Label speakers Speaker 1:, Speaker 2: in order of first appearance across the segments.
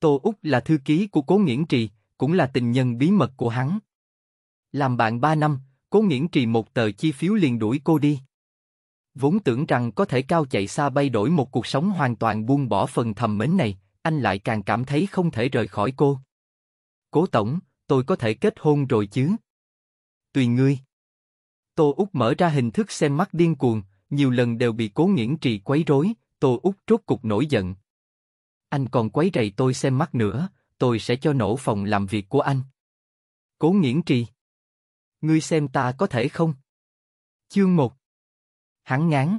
Speaker 1: Tô Úc là thư ký của Cố Nguyễn Trì, cũng là tình nhân bí mật của hắn. Làm bạn ba năm, Cố Nguyễn Trì một tờ chi phiếu liền đuổi cô đi. Vốn tưởng rằng có thể cao chạy xa bay đổi một cuộc sống hoàn toàn buông bỏ phần thầm mến này, anh lại càng cảm thấy không thể rời khỏi cô. Cố Tổng, tôi có thể kết hôn rồi chứ? Tùy ngươi. Tô Úc mở ra hình thức xem mắt điên cuồng, nhiều lần đều bị cố Nguyễn trì quấy rối, Tô Úc rốt cục nổi giận. Anh còn quấy rầy tôi xem mắt nữa, tôi sẽ cho nổ phòng làm việc của anh. Cố nghiễn trì. Ngươi xem ta có thể không? Chương 1 Hắn ngán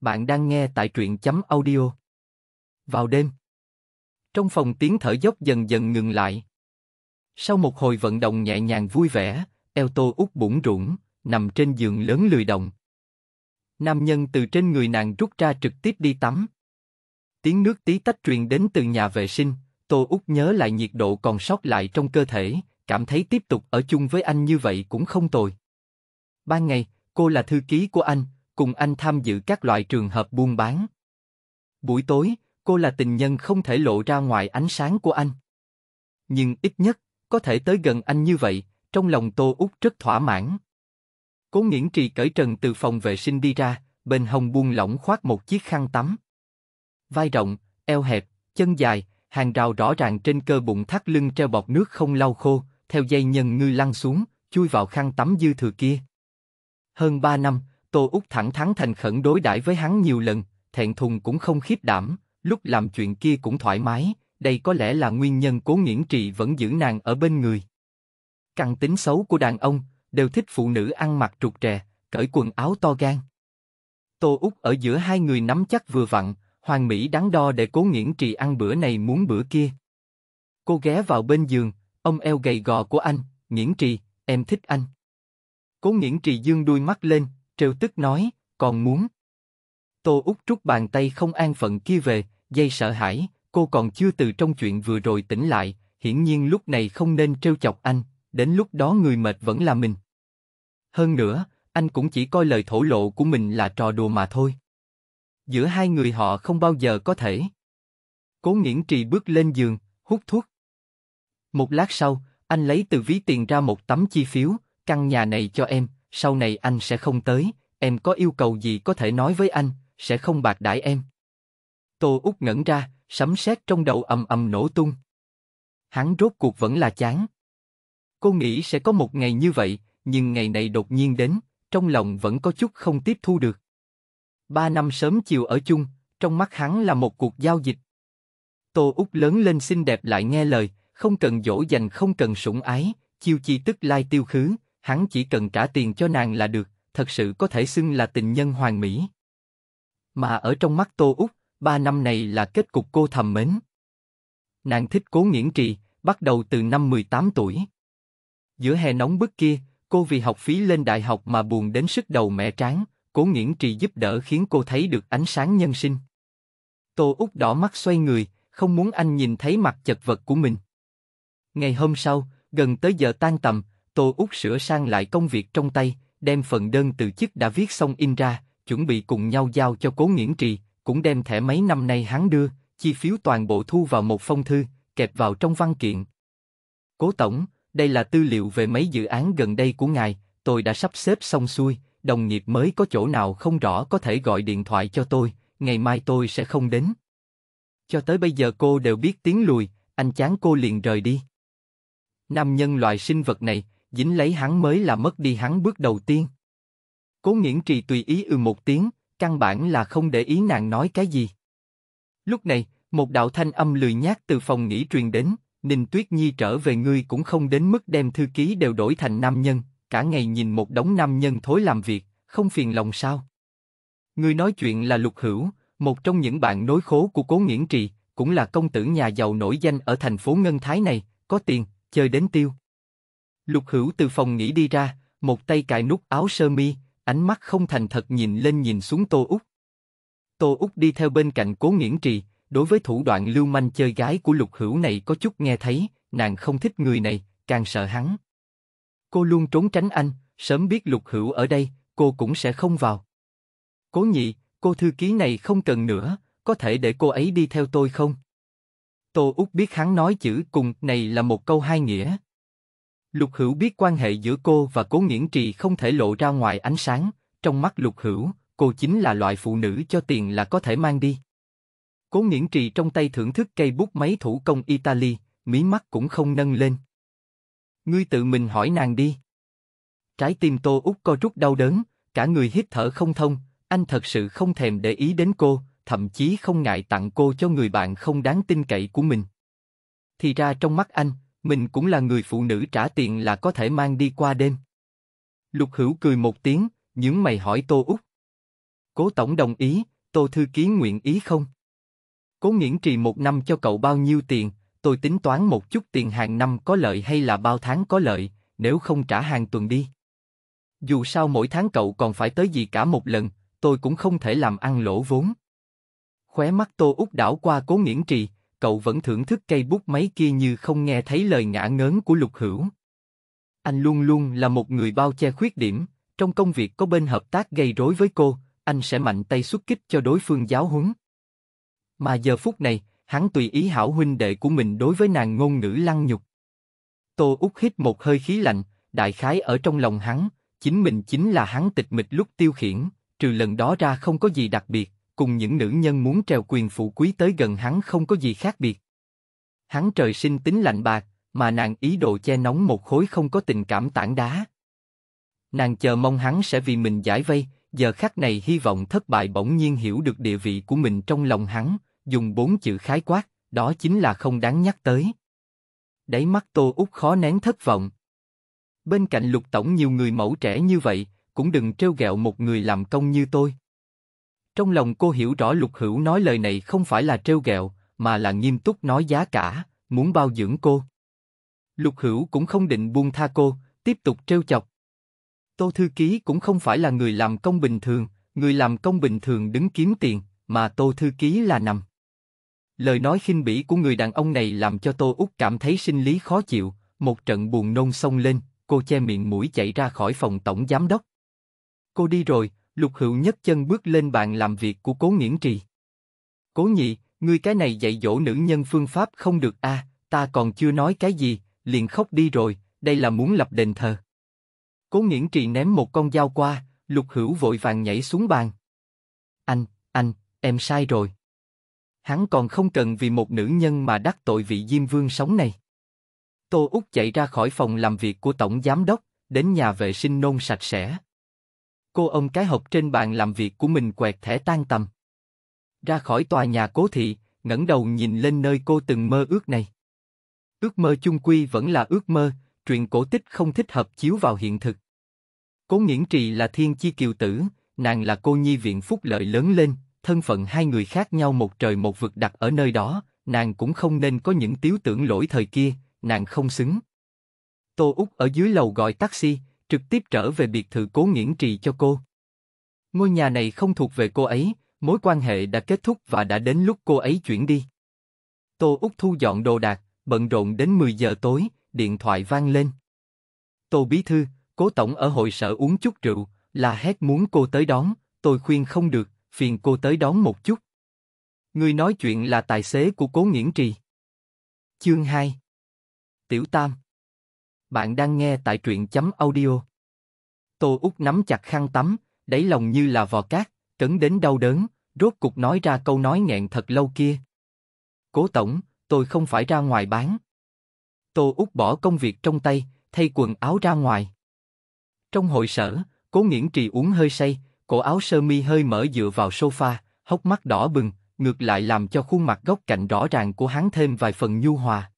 Speaker 1: Bạn đang nghe tại truyện chấm audio. Vào đêm Trong phòng tiếng thở dốc dần dần ngừng lại. Sau một hồi vận động nhẹ nhàng vui vẻ, eo tô út bủng rủng, nằm trên giường lớn lười động. Nam nhân từ trên người nàng rút ra trực tiếp đi tắm. Tiếng nước tí tách truyền đến từ nhà vệ sinh, Tô Úc nhớ lại nhiệt độ còn sót lại trong cơ thể, cảm thấy tiếp tục ở chung với anh như vậy cũng không tồi. Ban ngày, cô là thư ký của anh, cùng anh tham dự các loại trường hợp buôn bán. Buổi tối, cô là tình nhân không thể lộ ra ngoài ánh sáng của anh. Nhưng ít nhất, có thể tới gần anh như vậy, trong lòng Tô Úc rất thỏa mãn. Cố Nghiễn Trì cởi trần từ phòng vệ sinh đi ra, bên hồng buông lỏng khoác một chiếc khăn tắm vai rộng, eo hẹp, chân dài, hàng rào rõ ràng trên cơ bụng thắt lưng treo bọt nước không lau khô, theo dây nhân ngư lăn xuống, chui vào khăn tắm dư thừa kia. Hơn ba năm, Tô Úc thẳng thắn thành khẩn đối đãi với hắn nhiều lần, thẹn thùng cũng không khiếp đảm, lúc làm chuyện kia cũng thoải mái, đây có lẽ là nguyên nhân cố nghiễn trị vẫn giữ nàng ở bên người. Căn tính xấu của đàn ông, đều thích phụ nữ ăn mặc trục trè, cởi quần áo to gan. Tô Úc ở giữa hai người nắm chắc vừa vặn, Hoàng Mỹ đắn đo để cố nghiễn trì ăn bữa này muốn bữa kia. Cô ghé vào bên giường, ông eo gầy gò của anh, nghiễn trì, em thích anh. Cố nghiễn trì dương đuôi mắt lên, trêu tức nói, còn muốn. Tô út trút bàn tay không an phận kia về, dây sợ hãi, cô còn chưa từ trong chuyện vừa rồi tỉnh lại, hiển nhiên lúc này không nên trêu chọc anh, đến lúc đó người mệt vẫn là mình. Hơn nữa, anh cũng chỉ coi lời thổ lộ của mình là trò đùa mà thôi giữa hai người họ không bao giờ có thể. Cố nghiễn trì bước lên giường, hút thuốc. Một lát sau, anh lấy từ ví tiền ra một tấm chi phiếu, căn nhà này cho em, sau này anh sẽ không tới, em có yêu cầu gì có thể nói với anh, sẽ không bạc đãi em. Tô út ngẩn ra, sấm sét trong đầu ầm ầm nổ tung. Hắn rốt cuộc vẫn là chán. Cô nghĩ sẽ có một ngày như vậy, nhưng ngày này đột nhiên đến, trong lòng vẫn có chút không tiếp thu được. Ba năm sớm chiều ở chung, trong mắt hắn là một cuộc giao dịch. Tô Úc lớn lên xinh đẹp lại nghe lời, không cần dỗ dành không cần sủng ái, chiêu chi tức lai tiêu khứ, hắn chỉ cần trả tiền cho nàng là được, thật sự có thể xưng là tình nhân hoàng mỹ. Mà ở trong mắt Tô Úc, ba năm này là kết cục cô thầm mến. Nàng thích cố nghiễn trì, bắt đầu từ năm 18 tuổi. Giữa hè nóng bức kia, cô vì học phí lên đại học mà buồn đến sức đầu mẹ tráng, Cố Nghiễn Trì giúp đỡ khiến cô thấy được ánh sáng nhân sinh. Tô Úc đỏ mắt xoay người, không muốn anh nhìn thấy mặt chật vật của mình. Ngày hôm sau, gần tới giờ tan tầm, Tô Úc sửa sang lại công việc trong tay, đem phần đơn từ chức đã viết xong in ra, chuẩn bị cùng nhau giao cho Cố Nghiễn Trì, cũng đem thẻ mấy năm nay hắn đưa, chi phiếu toàn bộ thu vào một phong thư, kẹp vào trong văn kiện. Cố Tổng, đây là tư liệu về mấy dự án gần đây của ngài, tôi đã sắp xếp xong xuôi, đồng nghiệp mới có chỗ nào không rõ có thể gọi điện thoại cho tôi, ngày mai tôi sẽ không đến. Cho tới bây giờ cô đều biết tiếng lùi, anh chán cô liền rời đi. Nam nhân loại sinh vật này, dính lấy hắn mới là mất đi hắn bước đầu tiên. Cố nghiễn trì tùy ý ư ừ một tiếng, căn bản là không để ý nàng nói cái gì. Lúc này, một đạo thanh âm lười nhác từ phòng nghỉ truyền đến, Ninh Tuyết Nhi trở về ngươi cũng không đến mức đem thư ký đều đổi thành nam nhân, cả ngày nhìn một đống nam nhân thối làm việc, không phiền lòng sao? Người nói chuyện là Lục Hữu, một trong những bạn nối khố của Cố nguyễn Trì, cũng là công tử nhà giàu nổi danh ở thành phố Ngân Thái này, có tiền, chơi đến tiêu. Lục Hữu từ phòng nghỉ đi ra, một tay cài nút áo sơ mi, ánh mắt không thành thật nhìn lên nhìn xuống Tô Úc. Tô Úc đi theo bên cạnh Cố nguyễn Trì, đối với thủ đoạn lưu manh chơi gái của Lục Hữu này có chút nghe thấy, nàng không thích người này, càng sợ hắn. Cô luôn trốn tránh anh, sớm biết lục hữu ở đây, cô cũng sẽ không vào. Cố nhị, cô thư ký này không cần nữa, có thể để cô ấy đi theo tôi không? Tô Úc biết hắn nói chữ cùng này là một câu hai nghĩa. Lục Hữu biết quan hệ giữa cô và Cố Nghiễn Trì không thể lộ ra ngoài ánh sáng, trong mắt Lục Hữu, cô chính là loại phụ nữ cho tiền là có thể mang đi. Cố Nghiễn Trì trong tay thưởng thức cây bút máy thủ công Italy, mí mắt cũng không nâng lên. Ngươi tự mình hỏi nàng đi. Trái tim Tô Úc co rút đau đớn, cả người hít thở không thông, anh thật sự không thèm để ý đến cô, thậm chí không ngại tặng cô cho người bạn không đáng tin cậy của mình. Thì ra trong mắt anh, mình cũng là người phụ nữ trả tiền là có thể mang đi qua đêm. Lục Hữu cười một tiếng, những mày hỏi Tô Úc. Cố tổng đồng ý, Tô thư ký nguyện ý không? Cố miễn trì một năm cho cậu bao nhiêu tiền? tôi tính toán một chút tiền hàng năm có lợi hay là bao tháng có lợi, nếu không trả hàng tuần đi. Dù sao mỗi tháng cậu còn phải tới gì cả một lần, tôi cũng không thể làm ăn lỗ vốn. Khóe mắt Tô út đảo qua cố nghiễn trì, cậu vẫn thưởng thức cây bút máy kia như không nghe thấy lời ngã ngớn của lục hữu. Anh luôn luôn là một người bao che khuyết điểm, trong công việc có bên hợp tác gây rối với cô, anh sẽ mạnh tay xuất kích cho đối phương giáo huấn. Mà giờ phút này, hắn tùy ý hảo huynh đệ của mình đối với nàng ngôn ngữ lăng nhục. Tô Úc hít một hơi khí lạnh, đại khái ở trong lòng hắn, chính mình chính là hắn tịch mịch lúc tiêu khiển, trừ lần đó ra không có gì đặc biệt, cùng những nữ nhân muốn trèo quyền phụ quý tới gần hắn không có gì khác biệt. Hắn trời sinh tính lạnh bạc, mà nàng ý đồ che nóng một khối không có tình cảm tảng đá. Nàng chờ mong hắn sẽ vì mình giải vây, giờ khắc này hy vọng thất bại bỗng nhiên hiểu được địa vị của mình trong lòng hắn, dùng bốn chữ khái quát, đó chính là không đáng nhắc tới. Đáy mắt Tô Úc khó nén thất vọng. Bên cạnh lục tổng nhiều người mẫu trẻ như vậy, cũng đừng trêu ghẹo một người làm công như tôi. Trong lòng cô hiểu rõ lục hữu nói lời này không phải là trêu ghẹo, mà là nghiêm túc nói giá cả, muốn bao dưỡng cô. Lục hữu cũng không định buông tha cô, tiếp tục trêu chọc. Tô Thư Ký cũng không phải là người làm công bình thường, người làm công bình thường đứng kiếm tiền, mà Tô Thư Ký là nằm. Lời nói khinh bỉ của người đàn ông này làm cho Tô Úc cảm thấy sinh lý khó chịu, một trận buồn nôn xông lên, cô che miệng mũi chạy ra khỏi phòng tổng giám đốc. Cô đi rồi, Lục Hữu nhấc chân bước lên bàn làm việc của Cố Nghiễn Trì. Cố nhị, ngươi cái này dạy dỗ nữ nhân phương pháp không được a, à, ta còn chưa nói cái gì, liền khóc đi rồi, đây là muốn lập đền thờ. Cố Nghiễn Trì ném một con dao qua, Lục Hữu vội vàng nhảy xuống bàn. Anh, anh, em sai rồi hắn còn không cần vì một nữ nhân mà đắc tội vị Diêm Vương sống này. Tô Úc chạy ra khỏi phòng làm việc của Tổng Giám Đốc, đến nhà vệ sinh nôn sạch sẽ. Cô ông cái hộp trên bàn làm việc của mình quẹt thẻ tan tầm. Ra khỏi tòa nhà cố thị, ngẩng đầu nhìn lên nơi cô từng mơ ước này. Ước mơ chung quy vẫn là ước mơ, truyện cổ tích không thích hợp chiếu vào hiện thực. Cố Nghiễn Trì là thiên chi kiều tử, nàng là cô nhi viện phúc lợi lớn lên, thân phận hai người khác nhau một trời một vực đặt ở nơi đó, nàng cũng không nên có những tiếu tưởng lỗi thời kia, nàng không xứng. Tô Úc ở dưới lầu gọi taxi, trực tiếp trở về biệt thự cố nghiễn trì cho cô. Ngôi nhà này không thuộc về cô ấy, mối quan hệ đã kết thúc và đã đến lúc cô ấy chuyển đi. Tô Úc thu dọn đồ đạc, bận rộn đến 10 giờ tối, điện thoại vang lên. Tô Bí Thư, cố tổng ở hội sở uống chút rượu, là hét muốn cô tới đón, tôi khuyên không được, phiền cô tới đón một chút. Người nói chuyện là tài xế của Cố Nghiễn Trì. Chương 2 Tiểu Tam Bạn đang nghe tại truyện chấm audio. Tô Úc nắm chặt khăn tắm, đáy lòng như là vò cát, trấn đến đau đớn, rốt cục nói ra câu nói nghẹn thật lâu kia. Cố Tổng, tôi không phải ra ngoài bán. Tô Úc bỏ công việc trong tay, thay quần áo ra ngoài. Trong hội sở, Cố Nghiễn Trì uống hơi say, cổ áo sơ mi hơi mở dựa vào sofa, hốc mắt đỏ bừng, ngược lại làm cho khuôn mặt góc cạnh rõ ràng của hắn thêm vài phần nhu hòa.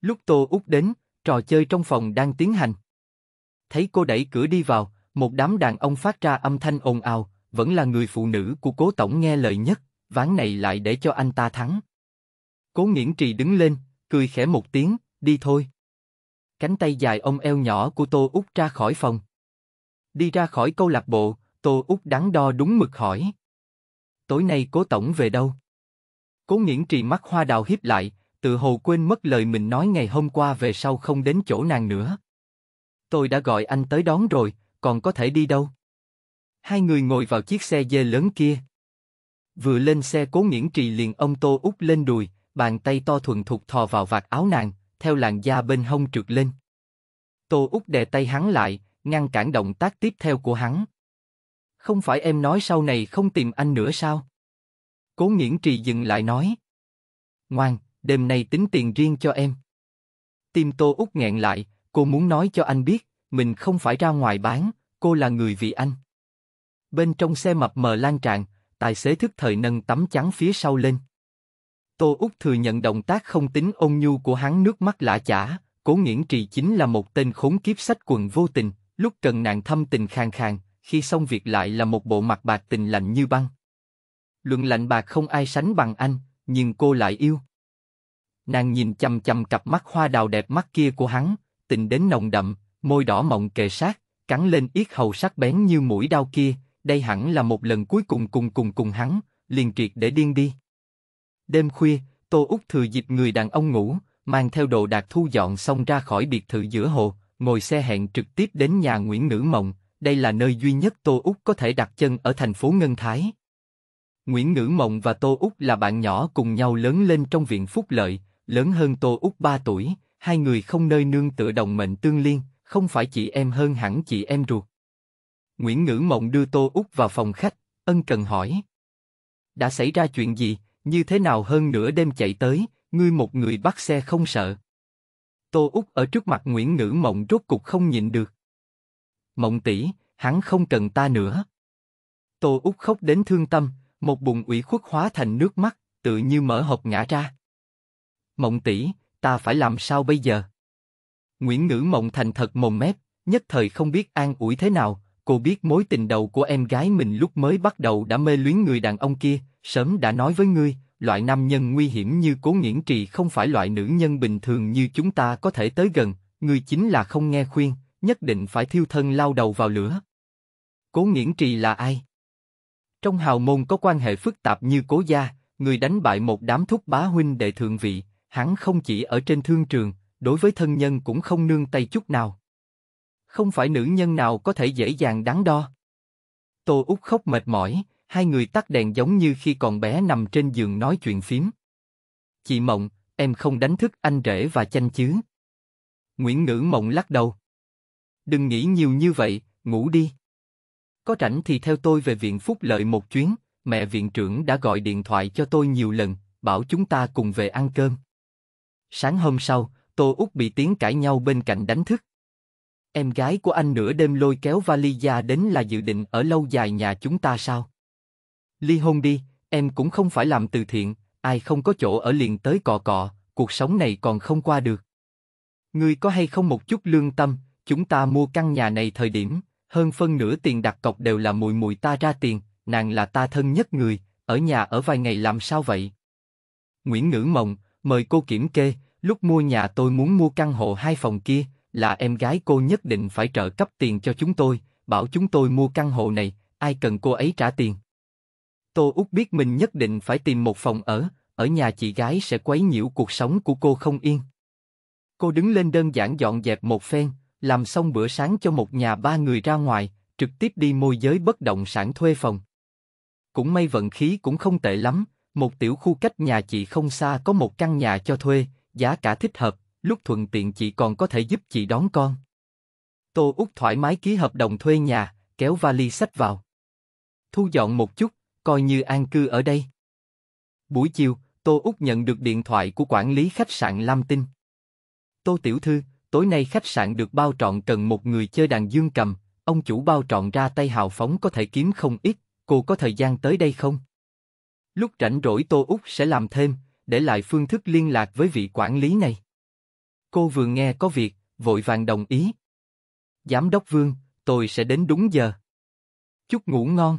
Speaker 1: Lúc Tô út đến, trò chơi trong phòng đang tiến hành. Thấy cô đẩy cửa đi vào, một đám đàn ông phát ra âm thanh ồn ào, vẫn là người phụ nữ của cố tổng nghe lời nhất, ván này lại để cho anh ta thắng. Cố nghiễn trì đứng lên, cười khẽ một tiếng, đi thôi. Cánh tay dài ông eo nhỏ của Tô út ra khỏi phòng. Đi ra khỏi câu lạc bộ, Tô Úc đắn đo đúng mực hỏi. Tối nay cố tổng về đâu? Cố nghiễn trì mắt hoa đào hiếp lại, tự hồ quên mất lời mình nói ngày hôm qua về sau không đến chỗ nàng nữa. Tôi đã gọi anh tới đón rồi, còn có thể đi đâu? Hai người ngồi vào chiếc xe dê lớn kia. Vừa lên xe cố nghiễn trì liền ông Tô út lên đùi, bàn tay to thuần thục thò vào vạt áo nàng, theo làn da bên hông trượt lên. Tô út đè tay hắn lại, ngăn cản động tác tiếp theo của hắn không phải em nói sau này không tìm anh nữa sao? Cố nghiễn trì dừng lại nói. Ngoan, đêm nay tính tiền riêng cho em. Tim Tô Úc nghẹn lại, cô muốn nói cho anh biết, mình không phải ra ngoài bán, cô là người vì anh. Bên trong xe mập mờ lan tràn, tài xế thức thời nâng tấm chắn phía sau lên. Tô Úc thừa nhận động tác không tính ôn nhu của hắn nước mắt lạ chả, cố nghiễn trì chính là một tên khốn kiếp sách quần vô tình, lúc cần nạn thâm tình khang khang, khi xong việc lại là một bộ mặt bạc tình lạnh như băng. Luận lạnh bạc không ai sánh bằng anh, nhưng cô lại yêu. Nàng nhìn chăm chăm cặp mắt hoa đào đẹp mắt kia của hắn, tình đến nồng đậm, môi đỏ mọng kề sát, cắn lên yết hầu sắc bén như mũi đau kia, đây hẳn là một lần cuối cùng cùng cùng cùng hắn, liền triệt để điên đi. Đêm khuya, Tô Úc thừa dịp người đàn ông ngủ, mang theo đồ đạc thu dọn xong ra khỏi biệt thự giữa hồ, ngồi xe hẹn trực tiếp đến nhà Nguyễn nữ Mộng, đây là nơi duy nhất Tô Úc có thể đặt chân ở thành phố Ngân Thái. Nguyễn Ngữ Mộng và Tô Úc là bạn nhỏ cùng nhau lớn lên trong viện phúc lợi, lớn hơn Tô Úc 3 tuổi, hai người không nơi nương tựa đồng mệnh tương liên, không phải chị em hơn hẳn chị em ruột. Nguyễn Ngữ Mộng đưa Tô Úc vào phòng khách, ân cần hỏi. Đã xảy ra chuyện gì, như thế nào hơn nửa đêm chạy tới, ngươi một người bắt xe không sợ. Tô Úc ở trước mặt Nguyễn Ngữ Mộng rốt cục không nhịn được. Mộng tỷ, hắn không cần ta nữa. Tô Úc khóc đến thương tâm, một bụng ủy khuất hóa thành nước mắt, tự như mở hộp ngã ra. Mộng tỷ, ta phải làm sao bây giờ? Nguyễn Ngữ Mộng thành thật mồm mép, nhất thời không biết an ủi thế nào, cô biết mối tình đầu của em gái mình lúc mới bắt đầu đã mê luyến người đàn ông kia, sớm đã nói với ngươi, loại nam nhân nguy hiểm như cố nghiễn trì không phải loại nữ nhân bình thường như chúng ta có thể tới gần, ngươi chính là không nghe khuyên, nhất định phải thiêu thân lao đầu vào lửa. Cố Nghiễn Trì là ai? Trong hào môn có quan hệ phức tạp như Cố gia, người đánh bại một đám thúc bá huynh đệ thượng vị, hắn không chỉ ở trên thương trường, đối với thân nhân cũng không nương tay chút nào. Không phải nữ nhân nào có thể dễ dàng đáng đo. Tô Úc khóc mệt mỏi, hai người tắt đèn giống như khi còn bé nằm trên giường nói chuyện phím. Chị Mộng, em không đánh thức anh rể và chanh chứ? Nguyễn Ngữ Mộng lắc đầu đừng nghĩ nhiều như vậy, ngủ đi. Có rảnh thì theo tôi về viện phúc lợi một chuyến, mẹ viện trưởng đã gọi điện thoại cho tôi nhiều lần, bảo chúng ta cùng về ăn cơm. Sáng hôm sau, Tô Úc bị tiếng cãi nhau bên cạnh đánh thức. Em gái của anh nửa đêm lôi kéo vali ra đến là dự định ở lâu dài nhà chúng ta sao? Ly hôn đi, em cũng không phải làm từ thiện, ai không có chỗ ở liền tới cò cọ, cuộc sống này còn không qua được. Ngươi có hay không một chút lương tâm, Chúng ta mua căn nhà này thời điểm, hơn phân nửa tiền đặt cọc đều là mùi mùi ta ra tiền, nàng là ta thân nhất người, ở nhà ở vài ngày làm sao vậy? Nguyễn Ngữ Mộng, mời cô kiểm kê, lúc mua nhà tôi muốn mua căn hộ hai phòng kia, là em gái cô nhất định phải trợ cấp tiền cho chúng tôi, bảo chúng tôi mua căn hộ này, ai cần cô ấy trả tiền. Tô Úc biết mình nhất định phải tìm một phòng ở, ở nhà chị gái sẽ quấy nhiễu cuộc sống của cô không yên. Cô đứng lên đơn giản dọn dẹp một phen, làm xong bữa sáng cho một nhà ba người ra ngoài, trực tiếp đi môi giới bất động sản thuê phòng. Cũng may vận khí cũng không tệ lắm, một tiểu khu cách nhà chị không xa có một căn nhà cho thuê, giá cả thích hợp, lúc thuận tiện chị còn có thể giúp chị đón con. Tô Úc thoải mái ký hợp đồng thuê nhà, kéo vali sách vào. Thu dọn một chút, coi như an cư ở đây. Buổi chiều, Tô Úc nhận được điện thoại của quản lý khách sạn Lam Tinh. Tô Tiểu Thư, Tối nay khách sạn được bao trọn cần một người chơi đàn dương cầm, ông chủ bao trọn ra tay hào phóng có thể kiếm không ít, cô có thời gian tới đây không? Lúc rảnh rỗi Tô Úc sẽ làm thêm, để lại phương thức liên lạc với vị quản lý này. Cô vừa nghe có việc, vội vàng đồng ý. Giám đốc Vương, tôi sẽ đến đúng giờ. Chúc ngủ ngon.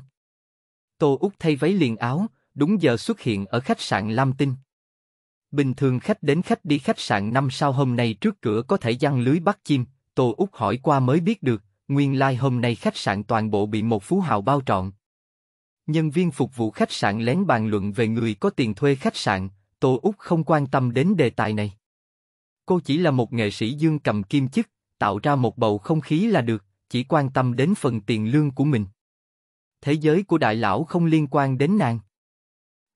Speaker 1: Tô Úc thay váy liền áo, đúng giờ xuất hiện ở khách sạn Lam Tinh. Bình thường khách đến khách đi khách sạn năm sao hôm nay trước cửa có thể giăng lưới bắt chim, Tô Úc hỏi qua mới biết được, nguyên lai like hôm nay khách sạn toàn bộ bị một phú hào bao trọn. Nhân viên phục vụ khách sạn lén bàn luận về người có tiền thuê khách sạn, Tô Úc không quan tâm đến đề tài này. Cô chỉ là một nghệ sĩ dương cầm kim chức, tạo ra một bầu không khí là được, chỉ quan tâm đến phần tiền lương của mình. Thế giới của đại lão không liên quan đến nàng.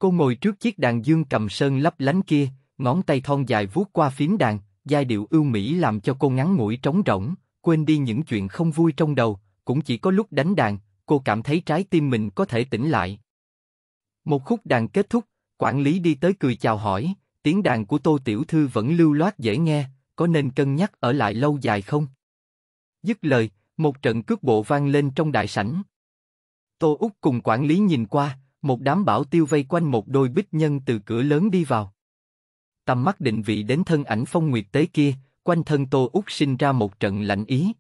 Speaker 1: Cô ngồi trước chiếc đàn dương cầm sơn lấp lánh kia, ngón tay thon dài vuốt qua phím đàn, giai điệu ưu mỹ làm cho cô ngắn ngủi trống rỗng, quên đi những chuyện không vui trong đầu, cũng chỉ có lúc đánh đàn, cô cảm thấy trái tim mình có thể tỉnh lại. Một khúc đàn kết thúc, quản lý đi tới cười chào hỏi, tiếng đàn của Tô Tiểu Thư vẫn lưu loát dễ nghe, có nên cân nhắc ở lại lâu dài không? Dứt lời, một trận cước bộ vang lên trong đại sảnh. Tô Úc cùng quản lý nhìn qua, một đám bảo tiêu vây quanh một đôi bích nhân từ cửa lớn đi vào. Tầm mắt định vị đến thân ảnh phong nguyệt tế kia, quanh thân Tô Úc sinh ra một trận lạnh ý.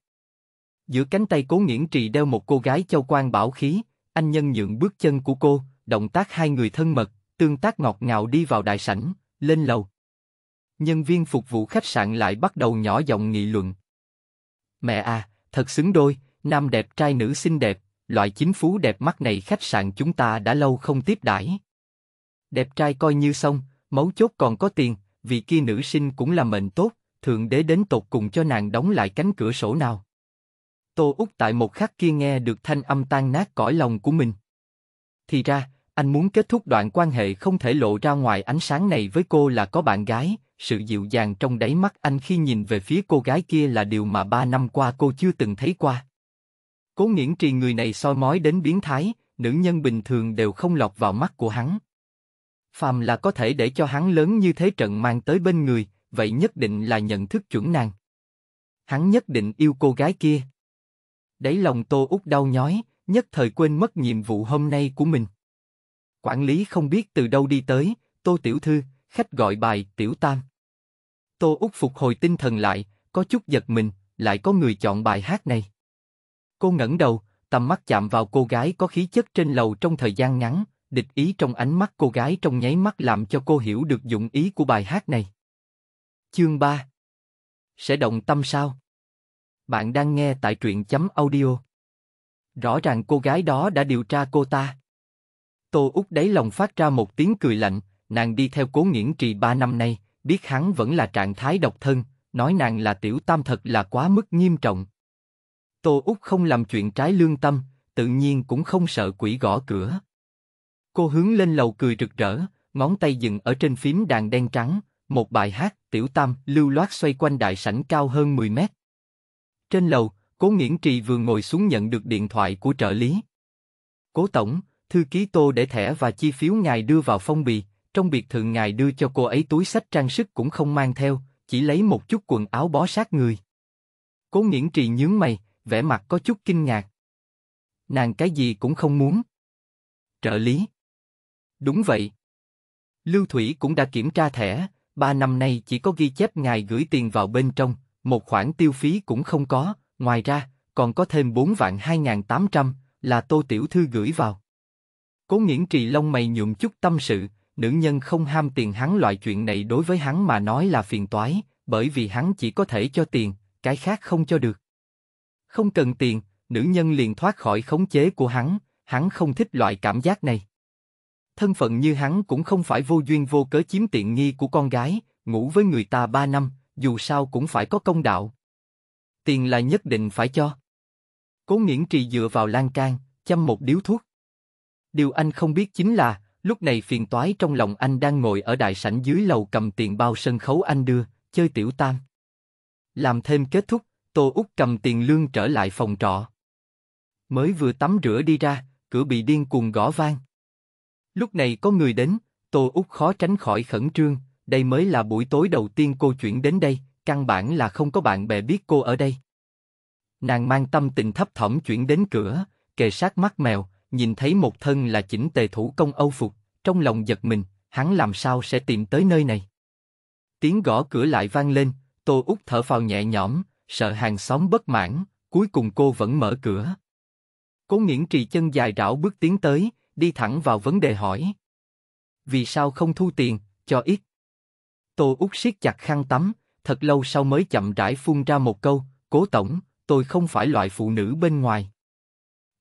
Speaker 1: Giữa cánh tay cố nghiễn trì đeo một cô gái châu quan bảo khí, anh nhân nhượng bước chân của cô, động tác hai người thân mật, tương tác ngọt ngào đi vào đại sảnh, lên lầu. Nhân viên phục vụ khách sạn lại bắt đầu nhỏ giọng nghị luận. Mẹ à, thật xứng đôi, nam đẹp trai nữ xinh đẹp, loại chính phú đẹp mắt này khách sạn chúng ta đã lâu không tiếp đãi. Đẹp trai coi như xong, mấu chốt còn có tiền, vì kia nữ sinh cũng là mệnh tốt, thượng đế đến tột cùng cho nàng đóng lại cánh cửa sổ nào. Tô Úc tại một khắc kia nghe được thanh âm tan nát cõi lòng của mình. Thì ra, anh muốn kết thúc đoạn quan hệ không thể lộ ra ngoài ánh sáng này với cô là có bạn gái, sự dịu dàng trong đáy mắt anh khi nhìn về phía cô gái kia là điều mà ba năm qua cô chưa từng thấy qua. Cố nghiễn trì người này soi mói đến biến thái, nữ nhân bình thường đều không lọt vào mắt của hắn. Phàm là có thể để cho hắn lớn như thế trận mang tới bên người, vậy nhất định là nhận thức chuẩn nàng. Hắn nhất định yêu cô gái kia. Đấy lòng Tô Úc đau nhói, nhất thời quên mất nhiệm vụ hôm nay của mình. Quản lý không biết từ đâu đi tới, Tô Tiểu Thư, khách gọi bài Tiểu Tam. Tô Úc phục hồi tinh thần lại, có chút giật mình, lại có người chọn bài hát này. Cô ngẩng đầu, tầm mắt chạm vào cô gái có khí chất trên lầu trong thời gian ngắn, địch ý trong ánh mắt cô gái trong nháy mắt làm cho cô hiểu được dụng ý của bài hát này. Chương 3 Sẽ động tâm sao? Bạn đang nghe tại truyện chấm audio. Rõ ràng cô gái đó đã điều tra cô ta. Tô út đáy lòng phát ra một tiếng cười lạnh, nàng đi theo cố nghiễn trì ba năm nay, biết hắn vẫn là trạng thái độc thân, nói nàng là tiểu tam thật là quá mức nghiêm trọng, Tô Úc không làm chuyện trái lương tâm, tự nhiên cũng không sợ quỷ gõ cửa. Cô hướng lên lầu cười rực rỡ, ngón tay dừng ở trên phím đàn đen trắng, một bài hát tiểu tam lưu loát xoay quanh đại sảnh cao hơn 10 mét. Trên lầu, Cố Nghiễn Trì vừa ngồi xuống nhận được điện thoại của trợ lý. Cố tổng, thư ký Tô để thẻ và chi phiếu ngài đưa vào phong bì, trong biệt thự ngài đưa cho cô ấy túi sách trang sức cũng không mang theo, chỉ lấy một chút quần áo bó sát người. Cố Nghiễn Trì nhướng mày, vẻ mặt có chút kinh ngạc. Nàng cái gì cũng không muốn. Trợ lý. Đúng vậy. Lưu Thủy cũng đã kiểm tra thẻ, ba năm nay chỉ có ghi chép ngài gửi tiền vào bên trong, một khoản tiêu phí cũng không có, ngoài ra, còn có thêm 4 vạn 2.800, là tô tiểu thư gửi vào. Cố nghiễn trì lông mày nhuộm chút tâm sự, nữ nhân không ham tiền hắn loại chuyện này đối với hắn mà nói là phiền toái, bởi vì hắn chỉ có thể cho tiền, cái khác không cho được. Không cần tiền, nữ nhân liền thoát khỏi khống chế của hắn, hắn không thích loại cảm giác này. Thân phận như hắn cũng không phải vô duyên vô cớ chiếm tiện nghi của con gái, ngủ với người ta ba năm, dù sao cũng phải có công đạo. Tiền là nhất định phải cho. Cố miễn trì dựa vào lan can, chăm một điếu thuốc. Điều anh không biết chính là, lúc này phiền toái trong lòng anh đang ngồi ở đại sảnh dưới lầu cầm tiền bao sân khấu anh đưa, chơi tiểu tam. Làm thêm kết thúc, Tô Úc cầm tiền lương trở lại phòng trọ. Mới vừa tắm rửa đi ra, cửa bị điên cuồng gõ vang. Lúc này có người đến, Tô Úc khó tránh khỏi khẩn trương, đây mới là buổi tối đầu tiên cô chuyển đến đây, căn bản là không có bạn bè biết cô ở đây. Nàng mang tâm tình thấp thỏm chuyển đến cửa, kề sát mắt mèo, nhìn thấy một thân là chỉnh tề thủ công Âu phục, trong lòng giật mình, hắn làm sao sẽ tìm tới nơi này. Tiếng gõ cửa lại vang lên, Tô Úc thở phào nhẹ nhõm, sợ hàng xóm bất mãn, cuối cùng cô vẫn mở cửa. Cố Nghiễn trì chân dài rảo bước tiến tới, đi thẳng vào vấn đề hỏi. Vì sao không thu tiền, cho ít? Tô Úc siết chặt khăn tắm, thật lâu sau mới chậm rãi phun ra một câu, Cố Tổng, tôi không phải loại phụ nữ bên ngoài.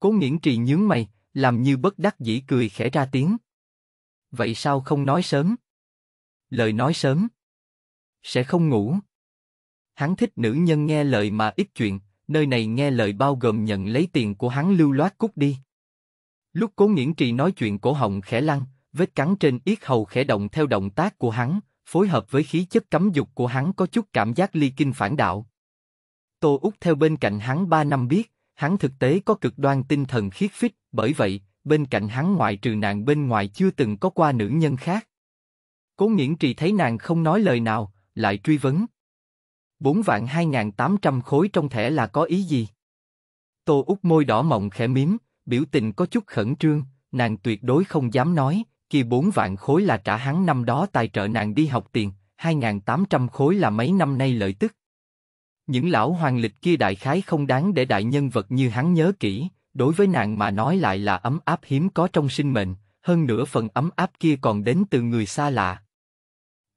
Speaker 1: Cố Nghiễn trì nhướng mày, làm như bất đắc dĩ cười khẽ ra tiếng. Vậy sao không nói sớm? Lời nói sớm. Sẽ không ngủ. Hắn thích nữ nhân nghe lời mà ít chuyện, nơi này nghe lời bao gồm nhận lấy tiền của hắn lưu loát cút đi. Lúc cố nghiễn trì nói chuyện cổ hồng khẽ lăn, vết cắn trên yết hầu khẽ động theo động tác của hắn, phối hợp với khí chất cấm dục của hắn có chút cảm giác ly kinh phản đạo. Tô Úc theo bên cạnh hắn ba năm biết, hắn thực tế có cực đoan tinh thần khiết phích, bởi vậy, bên cạnh hắn ngoại trừ nàng bên ngoài chưa từng có qua nữ nhân khác. Cố nghiễn trì thấy nàng không nói lời nào, lại truy vấn bốn vạn hai ngàn tám trăm khối trong thẻ là có ý gì? Tô út môi đỏ mộng khẽ miếm, biểu tình có chút khẩn trương, nàng tuyệt đối không dám nói, kia bốn vạn khối là trả hắn năm đó tài trợ nàng đi học tiền, hai ngàn tám trăm khối là mấy năm nay lợi tức. Những lão hoàng lịch kia đại khái không đáng để đại nhân vật như hắn nhớ kỹ, đối với nàng mà nói lại là ấm áp hiếm có trong sinh mệnh, hơn nữa phần ấm áp kia còn đến từ người xa lạ.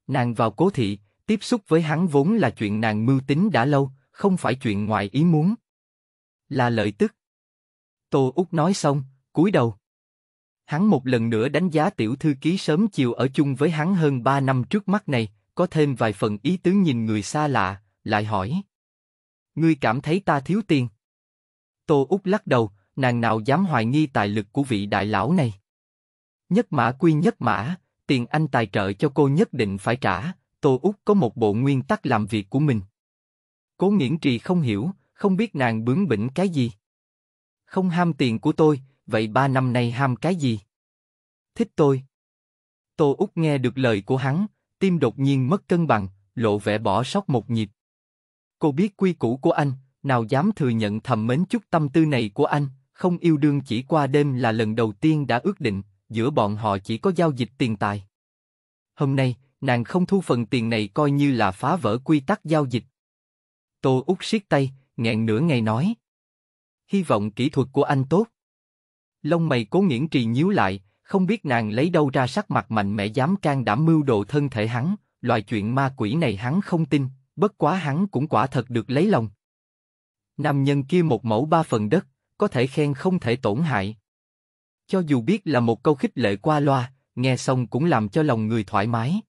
Speaker 1: Nàng vào cố thị, Tiếp xúc với hắn vốn là chuyện nàng mưu tính đã lâu, không phải chuyện ngoài ý muốn. Là lợi tức. Tô Úc nói xong, cúi đầu. Hắn một lần nữa đánh giá tiểu thư ký sớm chiều ở chung với hắn hơn ba năm trước mắt này, có thêm vài phần ý tứ nhìn người xa lạ, lại hỏi. Ngươi cảm thấy ta thiếu tiền. Tô Úc lắc đầu, nàng nào dám hoài nghi tài lực của vị đại lão này. Nhất mã quy nhất mã, tiền anh tài trợ cho cô nhất định phải trả, Tô Úc có một bộ nguyên tắc làm việc của mình. Cố Nghiễn Trì không hiểu, không biết nàng bướng bỉnh cái gì. Không ham tiền của tôi, vậy ba năm nay ham cái gì? Thích tôi. Tô Úc nghe được lời của hắn, tim đột nhiên mất cân bằng, lộ vẻ bỏ sót một nhịp. Cô biết quy củ của anh, nào dám thừa nhận thầm mến chút tâm tư này của anh, không yêu đương chỉ qua đêm là lần đầu tiên đã ước định, giữa bọn họ chỉ có giao dịch tiền tài. Hôm nay, nàng không thu phần tiền này coi như là phá vỡ quy tắc giao dịch. Tô Úc siết tay, nghẹn nửa ngày nói. Hy vọng kỹ thuật của anh tốt. Lông mày cố nghiễn trì nhíu lại, không biết nàng lấy đâu ra sắc mặt mạnh mẽ dám can đảm mưu đồ thân thể hắn, loại chuyện ma quỷ này hắn không tin, bất quá hắn cũng quả thật được lấy lòng. Nam nhân kia một mẫu ba phần đất, có thể khen không thể tổn hại. Cho dù biết là một câu khích lệ qua loa, nghe xong cũng làm cho lòng người thoải mái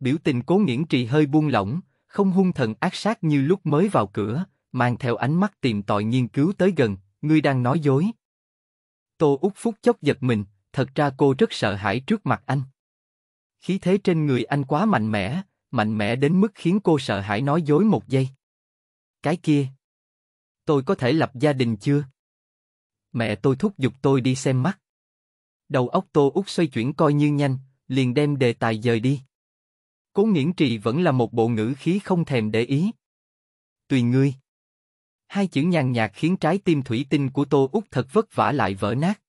Speaker 1: biểu tình cố nghiễn trì hơi buông lỏng, không hung thần ác sát như lúc mới vào cửa, mang theo ánh mắt tìm tòi nghiên cứu tới gần, ngươi đang nói dối. Tô Úc Phúc chốc giật mình, thật ra cô rất sợ hãi trước mặt anh. Khí thế trên người anh quá mạnh mẽ, mạnh mẽ đến mức khiến cô sợ hãi nói dối một giây. Cái kia, tôi có thể lập gia đình chưa? Mẹ tôi thúc giục tôi đi xem mắt. Đầu óc Tô Úc xoay chuyển coi như nhanh, liền đem đề tài dời đi. Cố nghiễn trì vẫn là một bộ ngữ khí không thèm để ý. Tùy ngươi. Hai chữ nhàn nhạt khiến trái tim thủy tinh của Tô Úc thật vất vả lại vỡ nát.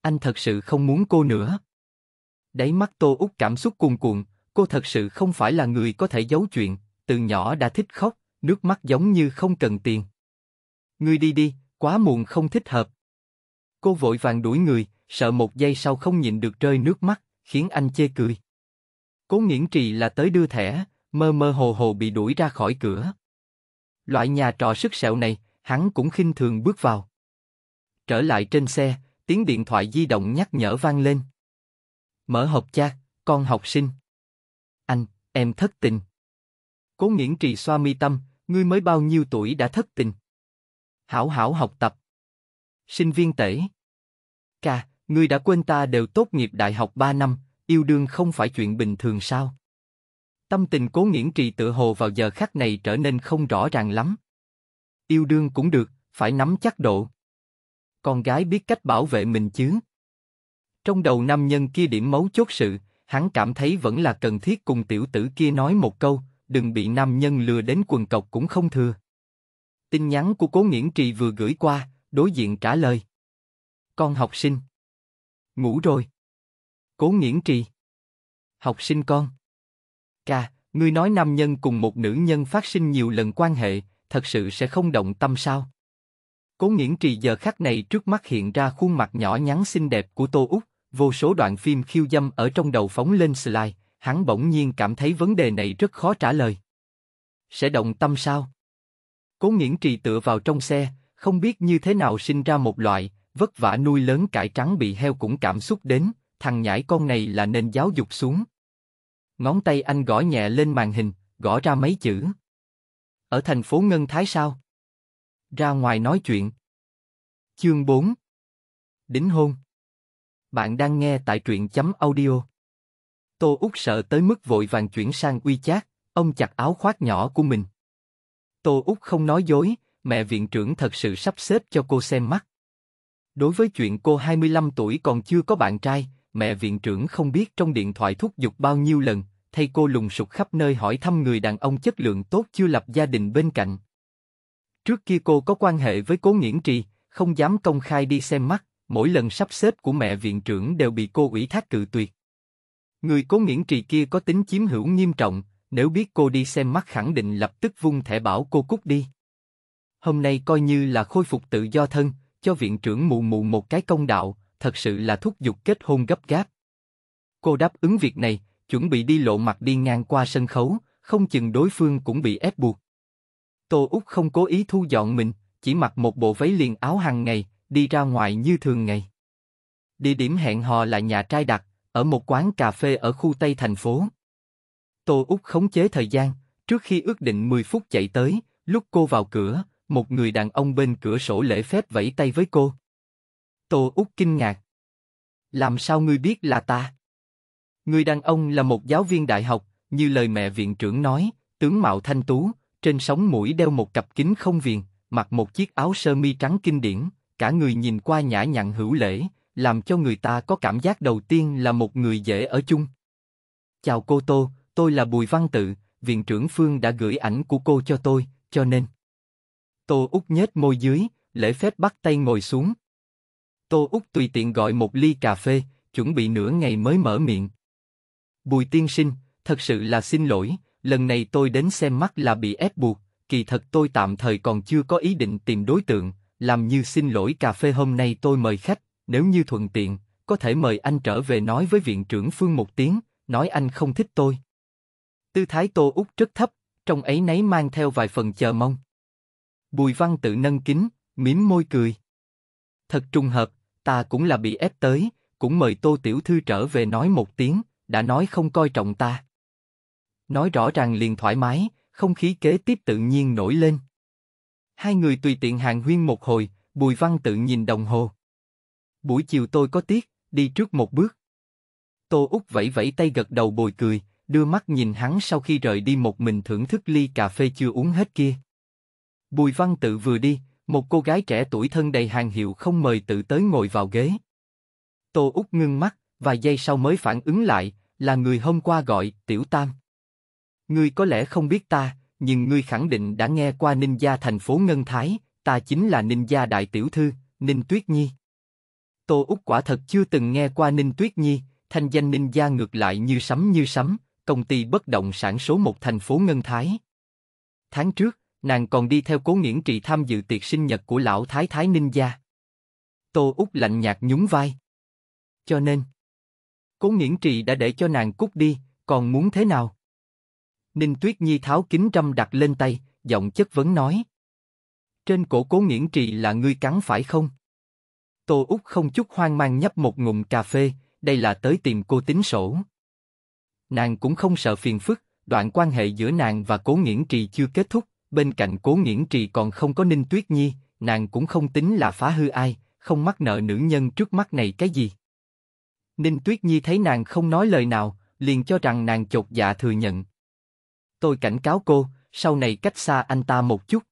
Speaker 1: Anh thật sự không muốn cô nữa. Đáy mắt Tô Úc cảm xúc cuồn cuộn, cô thật sự không phải là người có thể giấu chuyện, từ nhỏ đã thích khóc, nước mắt giống như không cần tiền. Ngươi đi đi, quá muộn không thích hợp. Cô vội vàng đuổi người, sợ một giây sau không nhịn được rơi nước mắt, khiến anh chê cười. Cố nghiễn trì là tới đưa thẻ, mơ mơ hồ hồ bị đuổi ra khỏi cửa. Loại nhà trọ sức sẹo này, hắn cũng khinh thường bước vào. Trở lại trên xe, tiếng điện thoại di động nhắc nhở vang lên. Mở hộp cha, con học sinh. Anh, em thất tình. Cố nghiễn trì xoa mi tâm, ngươi mới bao nhiêu tuổi đã thất tình. Hảo hảo học tập. Sinh viên tể. Ca, ngươi đã quên ta đều tốt nghiệp đại học 3 năm, yêu đương không phải chuyện bình thường sao? Tâm tình cố nghiễn trì tự hồ vào giờ khắc này trở nên không rõ ràng lắm. Yêu đương cũng được, phải nắm chắc độ. Con gái biết cách bảo vệ mình chứ. Trong đầu nam nhân kia điểm mấu chốt sự, hắn cảm thấy vẫn là cần thiết cùng tiểu tử kia nói một câu, đừng bị nam nhân lừa đến quần cọc cũng không thừa. Tin nhắn của cố nghiễn trì vừa gửi qua, đối diện trả lời. Con học sinh. Ngủ rồi. Cố nghiễn trì. Học sinh con. Ca, ngươi nói nam nhân cùng một nữ nhân phát sinh nhiều lần quan hệ, thật sự sẽ không động tâm sao? Cố nghiễn trì giờ khắc này trước mắt hiện ra khuôn mặt nhỏ nhắn xinh đẹp của Tô Úc, vô số đoạn phim khiêu dâm ở trong đầu phóng lên slide, hắn bỗng nhiên cảm thấy vấn đề này rất khó trả lời. Sẽ động tâm sao? Cố nghiễn trì tựa vào trong xe, không biết như thế nào sinh ra một loại, vất vả nuôi lớn cải trắng bị heo cũng cảm xúc đến, thằng nhãi con này là nên giáo dục xuống. Ngón tay anh gõ nhẹ lên màn hình, gõ ra mấy chữ. Ở thành phố Ngân Thái sao? Ra ngoài nói chuyện. Chương 4 Đính hôn Bạn đang nghe tại truyện chấm audio. Tô Úc sợ tới mức vội vàng chuyển sang uy chát ông chặt áo khoác nhỏ của mình. Tô Úc không nói dối, mẹ viện trưởng thật sự sắp xếp cho cô xem mắt. Đối với chuyện cô 25 tuổi còn chưa có bạn trai, mẹ viện trưởng không biết trong điện thoại thúc giục bao nhiêu lần, thay cô lùng sục khắp nơi hỏi thăm người đàn ông chất lượng tốt chưa lập gia đình bên cạnh. Trước kia cô có quan hệ với cố nghiễn trì, không dám công khai đi xem mắt, mỗi lần sắp xếp của mẹ viện trưởng đều bị cô ủy thác cự tuyệt. Người cố nghiễn trì kia có tính chiếm hữu nghiêm trọng, nếu biết cô đi xem mắt khẳng định lập tức vung thẻ bảo cô cút đi. Hôm nay coi như là khôi phục tự do thân, cho viện trưởng mù mù một cái công đạo, thật sự là thúc giục kết hôn gấp gáp. Cô đáp ứng việc này, chuẩn bị đi lộ mặt đi ngang qua sân khấu, không chừng đối phương cũng bị ép buộc. Tô Úc không cố ý thu dọn mình, chỉ mặc một bộ váy liền áo hàng ngày, đi ra ngoài như thường ngày. Địa điểm hẹn hò là nhà trai đặt ở một quán cà phê ở khu Tây thành phố. Tô Úc khống chế thời gian, trước khi ước định 10 phút chạy tới, lúc cô vào cửa, một người đàn ông bên cửa sổ lễ phép vẫy tay với cô. Tô Úc kinh ngạc. Làm sao ngươi biết là ta? Người đàn ông là một giáo viên đại học, như lời mẹ viện trưởng nói, tướng mạo thanh tú, trên sống mũi đeo một cặp kính không viền, mặc một chiếc áo sơ mi trắng kinh điển, cả người nhìn qua nhã nhặn hữu lễ, làm cho người ta có cảm giác đầu tiên là một người dễ ở chung. Chào cô Tô, tôi là Bùi Văn Tự, viện trưởng Phương đã gửi ảnh của cô cho tôi, cho nên. Tô út nhếch môi dưới, lễ phép bắt tay ngồi xuống, Tô Úc tùy tiện gọi một ly cà phê, chuẩn bị nửa ngày mới mở miệng. Bùi tiên sinh, thật sự là xin lỗi, lần này tôi đến xem mắt là bị ép buộc, kỳ thật tôi tạm thời còn chưa có ý định tìm đối tượng, làm như xin lỗi cà phê hôm nay tôi mời khách, nếu như thuận tiện, có thể mời anh trở về nói với viện trưởng Phương một tiếng, nói anh không thích tôi. Tư thái Tô Úc rất thấp, trong ấy nấy mang theo vài phần chờ mong. Bùi văn tự nâng kính, mím môi cười. Thật trùng hợp, ta cũng là bị ép tới, cũng mời Tô Tiểu Thư trở về nói một tiếng, đã nói không coi trọng ta. Nói rõ ràng liền thoải mái, không khí kế tiếp tự nhiên nổi lên. Hai người tùy tiện hàng huyên một hồi, Bùi Văn tự nhìn đồng hồ. Buổi chiều tôi có tiếc, đi trước một bước. Tô Úc vẫy vẫy tay gật đầu bồi cười, đưa mắt nhìn hắn sau khi rời đi một mình thưởng thức ly cà phê chưa uống hết kia. Bùi Văn tự vừa đi, một cô gái trẻ tuổi thân đầy hàng hiệu không mời tự tới ngồi vào ghế. Tô Úc ngưng mắt, vài giây sau mới phản ứng lại, là người hôm qua gọi, Tiểu Tam. Ngươi có lẽ không biết ta, nhưng ngươi khẳng định đã nghe qua ninh gia thành phố Ngân Thái, ta chính là ninh gia đại tiểu thư, Ninh Tuyết Nhi. Tô Úc quả thật chưa từng nghe qua Ninh Tuyết Nhi, thanh danh Ninh gia ngược lại như sấm như sấm, công ty bất động sản số một thành phố Ngân Thái. Tháng trước, nàng còn đi theo cố nghiễn trì tham dự tiệc sinh nhật của lão thái thái ninh gia. Tô út lạnh nhạt nhún vai. Cho nên, cố nghiễn trì đã để cho nàng cút đi, còn muốn thế nào? Ninh Tuyết Nhi tháo kính trăm đặt lên tay, giọng chất vấn nói. Trên cổ cố nghiễn trì là ngươi cắn phải không? Tô út không chút hoang mang nhấp một ngụm cà phê, đây là tới tìm cô tính sổ. Nàng cũng không sợ phiền phức, đoạn quan hệ giữa nàng và cố nghiễn trì chưa kết thúc bên cạnh cố nghiễn trì còn không có ninh tuyết nhi, nàng cũng không tính là phá hư ai, không mắc nợ nữ nhân trước mắt này cái gì. Ninh tuyết nhi thấy nàng không nói lời nào, liền cho rằng nàng chột dạ thừa nhận. Tôi cảnh cáo cô, sau này cách xa anh ta một chút.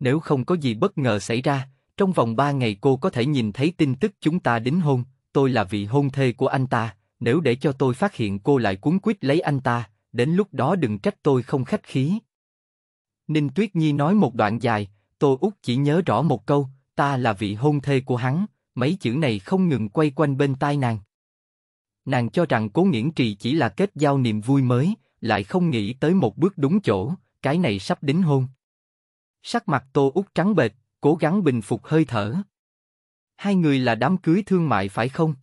Speaker 1: Nếu không có gì bất ngờ xảy ra, trong vòng ba ngày cô có thể nhìn thấy tin tức chúng ta đính hôn, tôi là vị hôn thê của anh ta, nếu để cho tôi phát hiện cô lại cuốn quýt lấy anh ta, đến lúc đó đừng trách tôi không khách khí. Ninh Tuyết Nhi nói một đoạn dài, Tô Úc chỉ nhớ rõ một câu, ta là vị hôn thê của hắn, mấy chữ này không ngừng quay quanh bên tai nàng. Nàng cho rằng cố nghiễn trì chỉ là kết giao niềm vui mới, lại không nghĩ tới một bước đúng chỗ, cái này sắp đính hôn. Sắc mặt Tô Úc trắng bệch, cố gắng bình phục hơi thở. Hai người là đám cưới thương mại phải không?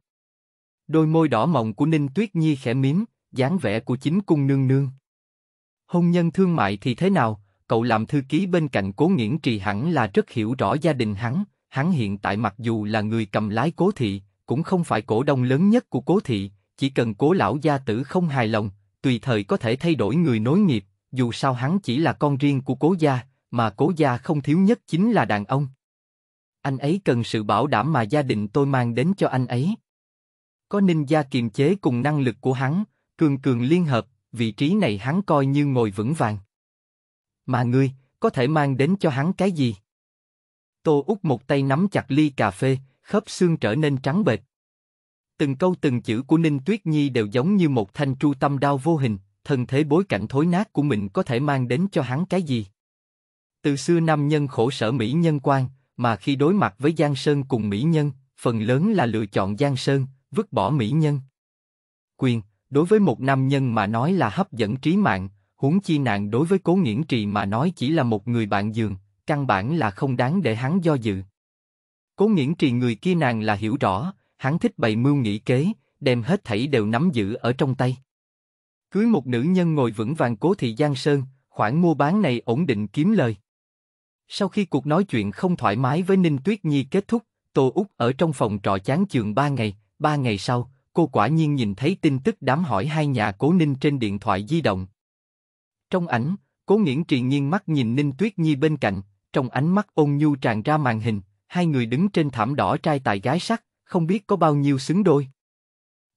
Speaker 1: Đôi môi đỏ mọng của Ninh Tuyết Nhi khẽ mím, dáng vẻ của chính cung nương nương. Hôn nhân thương mại thì thế nào, cậu làm thư ký bên cạnh cố nghiễn trì hẳn là rất hiểu rõ gia đình hắn, hắn hiện tại mặc dù là người cầm lái cố thị, cũng không phải cổ đông lớn nhất của cố thị, chỉ cần cố lão gia tử không hài lòng, tùy thời có thể thay đổi người nối nghiệp, dù sao hắn chỉ là con riêng của cố gia, mà cố gia không thiếu nhất chính là đàn ông. Anh ấy cần sự bảo đảm mà gia đình tôi mang đến cho anh ấy. Có ninh gia kiềm chế cùng năng lực của hắn, cường cường liên hợp, vị trí này hắn coi như ngồi vững vàng. Mà ngươi, có thể mang đến cho hắn cái gì? Tô út một tay nắm chặt ly cà phê, khớp xương trở nên trắng bệch. Từng câu từng chữ của Ninh Tuyết Nhi đều giống như một thanh tru tâm đao vô hình, thân thế bối cảnh thối nát của mình có thể mang đến cho hắn cái gì? Từ xưa nam nhân khổ sở mỹ nhân quan, mà khi đối mặt với Giang Sơn cùng mỹ nhân, phần lớn là lựa chọn Giang Sơn, vứt bỏ mỹ nhân. Quyền, đối với một nam nhân mà nói là hấp dẫn trí mạng, huống chi nàng đối với cố nghiễn trì mà nói chỉ là một người bạn giường, căn bản là không đáng để hắn do dự. Cố nghiễn trì người kia nàng là hiểu rõ, hắn thích bày mưu nghĩ kế, đem hết thảy đều nắm giữ ở trong tay. Cưới một nữ nhân ngồi vững vàng cố thị Giang Sơn, khoản mua bán này ổn định kiếm lời. Sau khi cuộc nói chuyện không thoải mái với Ninh Tuyết Nhi kết thúc, Tô Úc ở trong phòng trọ chán chường ba ngày, ba ngày sau, cô quả nhiên nhìn thấy tin tức đám hỏi hai nhà cố Ninh trên điện thoại di động. Trong ảnh, cố nghiễn trì nghiêng mắt nhìn Ninh Tuyết Nhi bên cạnh, trong ánh mắt ôn nhu tràn ra màn hình, hai người đứng trên thảm đỏ trai tài gái sắc, không biết có bao nhiêu xứng đôi.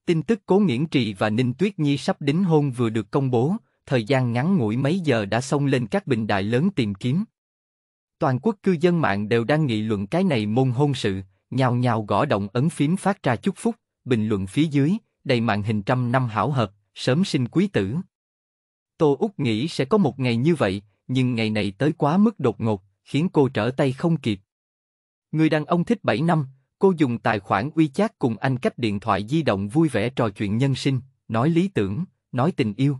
Speaker 1: Tin tức Cố Nghiễn Trì và Ninh Tuyết Nhi sắp đính hôn vừa được công bố, thời gian ngắn ngủi mấy giờ đã xông lên các bình đại lớn tìm kiếm. Toàn quốc cư dân mạng đều đang nghị luận cái này môn hôn sự, nhào nhào gõ động ấn phím phát ra chúc phúc, bình luận phía dưới, đầy màn hình trăm năm hảo hợp, sớm sinh quý tử, Tô Úc nghĩ sẽ có một ngày như vậy, nhưng ngày này tới quá mức đột ngột, khiến cô trở tay không kịp. Người đàn ông thích 7 năm, cô dùng tài khoản WeChat cùng anh cách điện thoại di động vui vẻ trò chuyện nhân sinh, nói lý tưởng, nói tình yêu.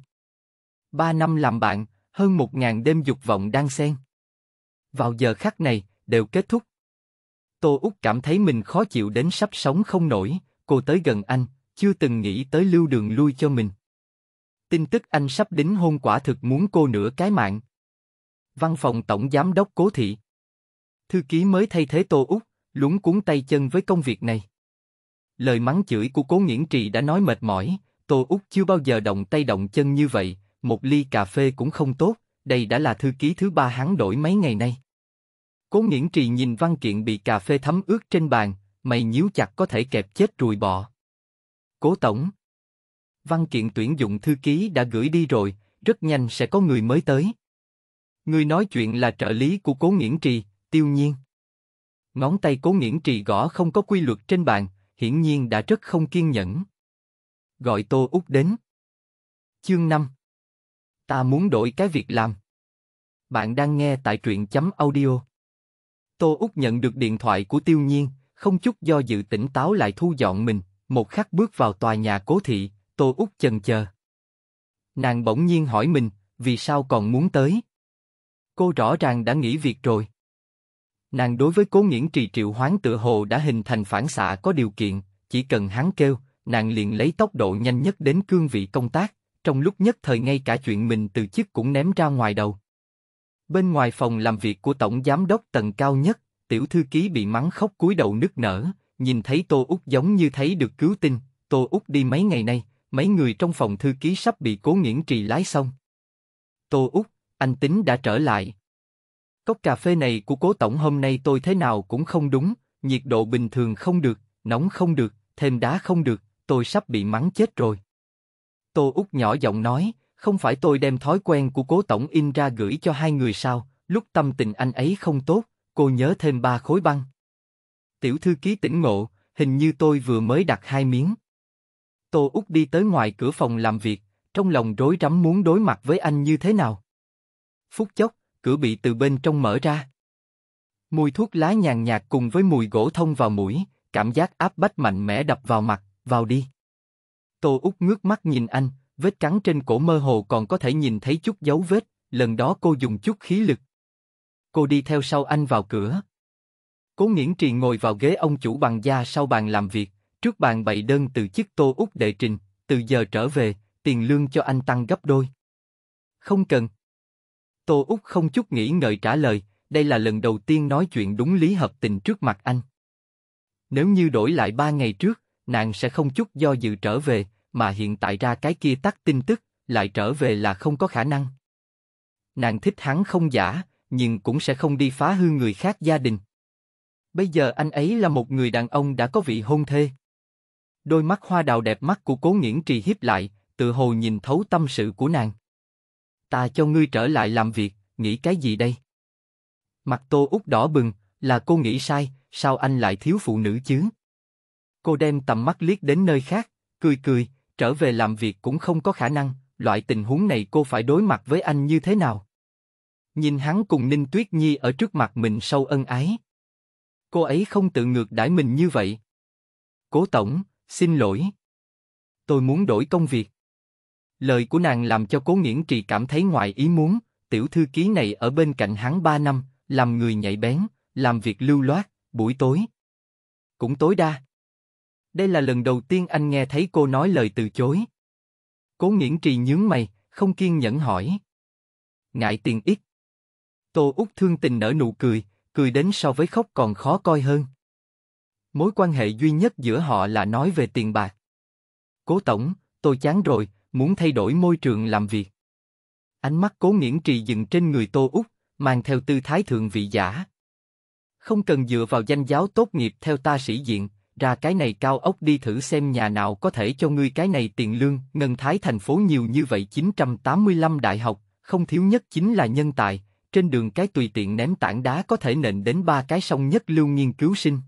Speaker 1: Ba năm làm bạn, hơn một ngàn đêm dục vọng đang xen. Vào giờ khắc này, đều kết thúc. Tô Úc cảm thấy mình khó chịu đến sắp sống không nổi, cô tới gần anh, chưa từng nghĩ tới lưu đường lui cho mình. Tin tức anh sắp đính hôn quả thực muốn cô nửa cái mạng. Văn phòng tổng giám đốc Cố Thị. Thư ký mới thay thế Tô Úc, lúng cuốn tay chân với công việc này. Lời mắng chửi của Cố Nghiễn Trì đã nói mệt mỏi, Tô Úc chưa bao giờ động tay động chân như vậy, một ly cà phê cũng không tốt, đây đã là thư ký thứ ba hắn đổi mấy ngày nay. Cố Nghiễn Trì nhìn văn kiện bị cà phê thấm ướt trên bàn, mày nhíu chặt có thể kẹp chết ruồi bọ. Cố Tổng văn kiện tuyển dụng thư ký đã gửi đi rồi, rất nhanh sẽ có người mới tới. Người nói chuyện là trợ lý của Cố Nghiễn Trì, tiêu nhiên. Ngón tay Cố Nghiễn Trì gõ không có quy luật trên bàn, hiển nhiên đã rất không kiên nhẫn. Gọi Tô Úc đến. Chương 5 Ta muốn đổi cái việc làm. Bạn đang nghe tại truyện chấm audio. Tô Úc nhận được điện thoại của tiêu nhiên, không chút do dự tỉnh táo lại thu dọn mình, một khắc bước vào tòa nhà cố thị, Tô Úc chần chờ. Nàng bỗng nhiên hỏi mình, vì sao còn muốn tới? Cô rõ ràng đã nghĩ việc rồi. Nàng đối với cố nghiễn trì triệu hoán tựa hồ đã hình thành phản xạ có điều kiện, chỉ cần hắn kêu, nàng liền lấy tốc độ nhanh nhất đến cương vị công tác, trong lúc nhất thời ngay cả chuyện mình từ chức cũng ném ra ngoài đầu. Bên ngoài phòng làm việc của tổng giám đốc tầng cao nhất, tiểu thư ký bị mắng khóc cúi đầu nức nở, nhìn thấy Tô Úc giống như thấy được cứu tinh, Tô Úc đi mấy ngày nay, mấy người trong phòng thư ký sắp bị cố nghiễn trì lái xong. Tô Úc, anh Tính đã trở lại. Cốc cà phê này của cố tổng hôm nay tôi thế nào cũng không đúng, nhiệt độ bình thường không được, nóng không được, thêm đá không được, tôi sắp bị mắng chết rồi. Tô Úc nhỏ giọng nói, không phải tôi đem thói quen của cố tổng in ra gửi cho hai người sao, lúc tâm tình anh ấy không tốt, cô nhớ thêm ba khối băng. Tiểu thư ký tỉnh ngộ, hình như tôi vừa mới đặt hai miếng. Tô Úc đi tới ngoài cửa phòng làm việc, trong lòng rối rắm muốn đối mặt với anh như thế nào. Phút chốc, cửa bị từ bên trong mở ra. Mùi thuốc lá nhàn nhạt cùng với mùi gỗ thông vào mũi, cảm giác áp bách mạnh mẽ đập vào mặt, vào đi. Tô Úc ngước mắt nhìn anh, vết cắn trên cổ mơ hồ còn có thể nhìn thấy chút dấu vết, lần đó cô dùng chút khí lực. Cô đi theo sau anh vào cửa. Cố Nghiễn Trì ngồi vào ghế ông chủ bằng da sau bàn làm việc, Trước bàn bày đơn từ chiếc tô út đệ trình, từ giờ trở về, tiền lương cho anh tăng gấp đôi. Không cần. Tô út không chút nghĩ ngợi trả lời, đây là lần đầu tiên nói chuyện đúng lý hợp tình trước mặt anh. Nếu như đổi lại ba ngày trước, nàng sẽ không chút do dự trở về, mà hiện tại ra cái kia tắt tin tức, lại trở về là không có khả năng. Nàng thích hắn không giả, nhưng cũng sẽ không đi phá hư người khác gia đình. Bây giờ anh ấy là một người đàn ông đã có vị hôn thê đôi mắt hoa đào đẹp mắt của cố nghiễn trì hiếp lại, tự hồ nhìn thấu tâm sự của nàng. Ta cho ngươi trở lại làm việc, nghĩ cái gì đây? Mặt tô út đỏ bừng, là cô nghĩ sai, sao anh lại thiếu phụ nữ chứ? Cô đem tầm mắt liếc đến nơi khác, cười cười, trở về làm việc cũng không có khả năng, loại tình huống này cô phải đối mặt với anh như thế nào? Nhìn hắn cùng Ninh Tuyết Nhi ở trước mặt mình sâu ân ái. Cô ấy không tự ngược đãi mình như vậy. Cố Tổng, Xin lỗi. Tôi muốn đổi công việc. Lời của nàng làm cho cố nghiễn trì cảm thấy ngoài ý muốn, tiểu thư ký này ở bên cạnh hắn ba năm, làm người nhạy bén, làm việc lưu loát, buổi tối. Cũng tối đa. Đây là lần đầu tiên anh nghe thấy cô nói lời từ chối. Cố nghiễn trì nhướng mày, không kiên nhẫn hỏi. Ngại tiền ít. Tô út thương tình nở nụ cười, cười đến so với khóc còn khó coi hơn. Mối quan hệ duy nhất giữa họ là nói về tiền bạc. Cố tổng, tôi chán rồi, muốn thay đổi môi trường làm việc. Ánh mắt cố nghiễn trì dừng trên người Tô Úc, mang theo tư thái thượng vị giả. Không cần dựa vào danh giáo tốt nghiệp theo ta sĩ diện, ra cái này cao ốc đi thử xem nhà nào có thể cho ngươi cái này tiền lương, ngân thái thành phố nhiều như vậy 985 đại học, không thiếu nhất chính là nhân tài, trên đường cái tùy tiện ném tảng đá có thể nện đến ba cái sông nhất lưu nghiên cứu sinh.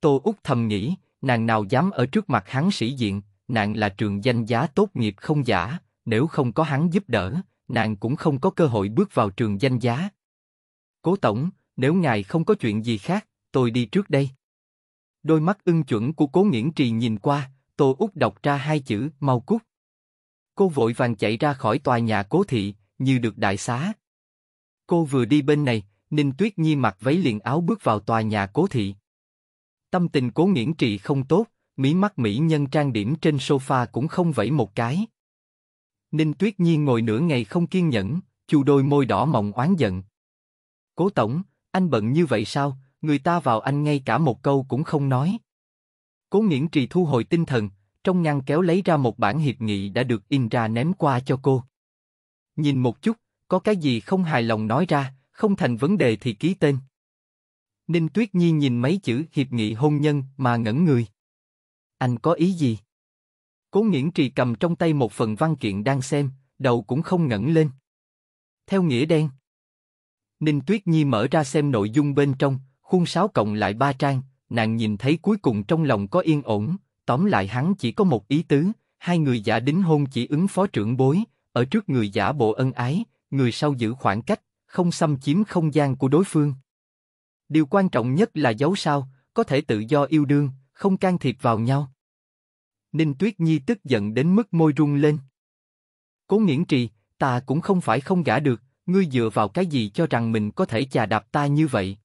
Speaker 1: Tô Úc thầm nghĩ, nàng nào dám ở trước mặt hắn sĩ diện, nàng là trường danh giá tốt nghiệp không giả, nếu không có hắn giúp đỡ, nàng cũng không có cơ hội bước vào trường danh giá. Cố tổng, nếu ngài không có chuyện gì khác, tôi đi trước đây. Đôi mắt ưng chuẩn của cố nghiễn trì nhìn qua, Tô Úc đọc ra hai chữ, mau cút. Cô vội vàng chạy ra khỏi tòa nhà cố thị, như được đại xá. Cô vừa đi bên này, Ninh Tuyết Nhi mặc váy liền áo bước vào tòa nhà cố thị. Tâm tình cố nghiễn trị không tốt, mí mắt mỹ nhân trang điểm trên sofa cũng không vẫy một cái. Ninh Tuyết Nhiên ngồi nửa ngày không kiên nhẫn, chu đôi môi đỏ mọng oán giận. Cố tổng, anh bận như vậy sao? Người ta vào anh ngay cả một câu cũng không nói. Cố nghiễn trì thu hồi tinh thần, trong ngăn kéo lấy ra một bản hiệp nghị đã được in ra ném qua cho cô. Nhìn một chút, có cái gì không hài lòng nói ra, không thành vấn đề thì ký tên. Ninh Tuyết Nhi nhìn mấy chữ hiệp nghị hôn nhân mà ngẩn người. Anh có ý gì? Cố Nghiễn Trì cầm trong tay một phần văn kiện đang xem, đầu cũng không ngẩng lên. Theo nghĩa đen. Ninh Tuyết Nhi mở ra xem nội dung bên trong, khuôn sáo cộng lại ba trang, nàng nhìn thấy cuối cùng trong lòng có yên ổn, tóm lại hắn chỉ có một ý tứ, hai người giả đính hôn chỉ ứng phó trưởng bối, ở trước người giả bộ ân ái, người sau giữ khoảng cách, không xâm chiếm không gian của đối phương. Điều quan trọng nhất là giấu sao, có thể tự do yêu đương, không can thiệp vào nhau. Ninh Tuyết Nhi tức giận đến mức môi rung lên. Cố nghiễn trì, ta cũng không phải không gả được, ngươi dựa vào cái gì cho rằng mình có thể chà đạp ta như vậy.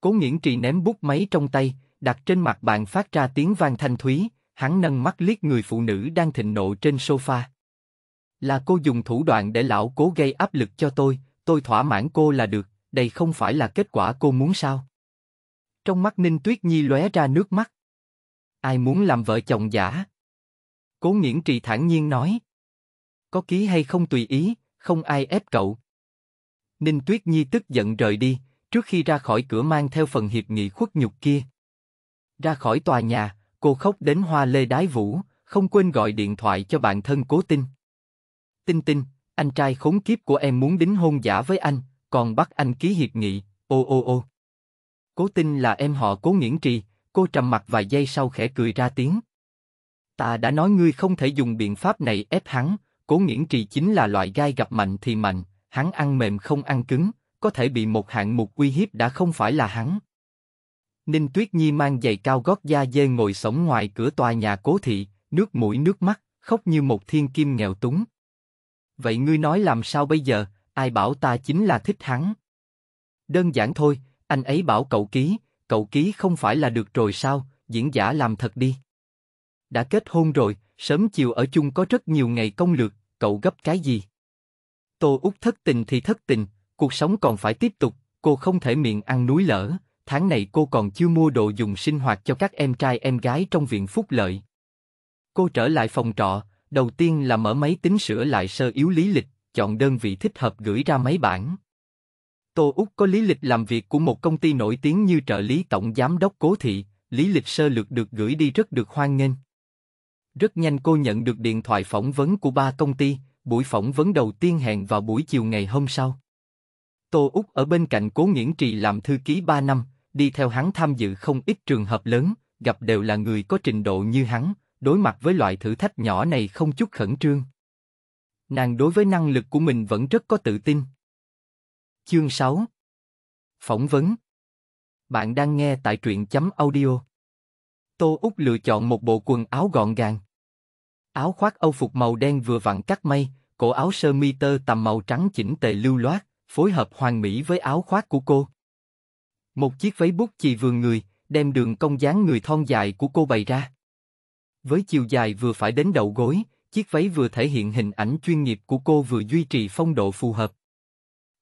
Speaker 1: Cố nghiễn trì ném bút máy trong tay, đặt trên mặt bàn phát ra tiếng vang thanh thúy, hắn nâng mắt liếc người phụ nữ đang thịnh nộ trên sofa. Là cô dùng thủ đoạn để lão cố gây áp lực cho tôi, tôi thỏa mãn cô là được đây không phải là kết quả cô muốn sao? Trong mắt Ninh Tuyết Nhi lóe ra nước mắt. Ai muốn làm vợ chồng giả? Cố nghiễn trì thản nhiên nói. Có ký hay không tùy ý, không ai ép cậu. Ninh Tuyết Nhi tức giận rời đi, trước khi ra khỏi cửa mang theo phần hiệp nghị khuất nhục kia. Ra khỏi tòa nhà, cô khóc đến hoa lê đái vũ, không quên gọi điện thoại cho bạn thân cố tinh. Tinh tinh, anh trai khốn kiếp của em muốn đính hôn giả với anh, còn bắt anh ký hiệp nghị, ô ô ô. Cố tin là em họ cố nghiễn trì, cô trầm mặt vài giây sau khẽ cười ra tiếng. Ta đã nói ngươi không thể dùng biện pháp này ép hắn, cố nghiễn trì chính là loại gai gặp mạnh thì mạnh, hắn ăn mềm không ăn cứng, có thể bị một hạng mục uy hiếp đã không phải là hắn. Ninh Tuyết Nhi mang giày cao gót da dê ngồi sống ngoài cửa tòa nhà cố thị, nước mũi nước mắt, khóc như một thiên kim nghèo túng. Vậy ngươi nói làm sao bây giờ, ai bảo ta chính là thích hắn. Đơn giản thôi, anh ấy bảo cậu ký, cậu ký không phải là được rồi sao, diễn giả làm thật đi. Đã kết hôn rồi, sớm chiều ở chung có rất nhiều ngày công lược, cậu gấp cái gì? Tô Úc thất tình thì thất tình, cuộc sống còn phải tiếp tục, cô không thể miệng ăn núi lở. tháng này cô còn chưa mua đồ dùng sinh hoạt cho các em trai em gái trong viện phúc lợi. Cô trở lại phòng trọ, đầu tiên là mở máy tính sửa lại sơ yếu lý lịch, chọn đơn vị thích hợp gửi ra mấy bản. Tô Úc có lý lịch làm việc của một công ty nổi tiếng như trợ lý tổng giám đốc Cố Thị, lý lịch sơ lược được gửi đi rất được hoan nghênh. Rất nhanh cô nhận được điện thoại phỏng vấn của ba công ty, buổi phỏng vấn đầu tiên hẹn vào buổi chiều ngày hôm sau. Tô Úc ở bên cạnh Cố Nghiễn Trì làm thư ký 3 năm, đi theo hắn tham dự không ít trường hợp lớn, gặp đều là người có trình độ như hắn, đối mặt với loại thử thách nhỏ này không chút khẩn trương. Nàng đối với năng lực của mình vẫn rất có tự tin. Chương 6 Phỏng vấn Bạn đang nghe tại truyện chấm audio. Tô Úc lựa chọn một bộ quần áo gọn gàng. Áo khoác âu phục màu đen vừa vặn cắt may, cổ áo sơ mi tơ tầm màu trắng chỉnh tề lưu loát, phối hợp hoàn mỹ với áo khoác của cô. Một chiếc váy bút chì vừa người, đem đường cong dáng người thon dài của cô bày ra. Với chiều dài vừa phải đến đầu gối, Chiếc váy vừa thể hiện hình ảnh chuyên nghiệp của cô vừa duy trì phong độ phù hợp.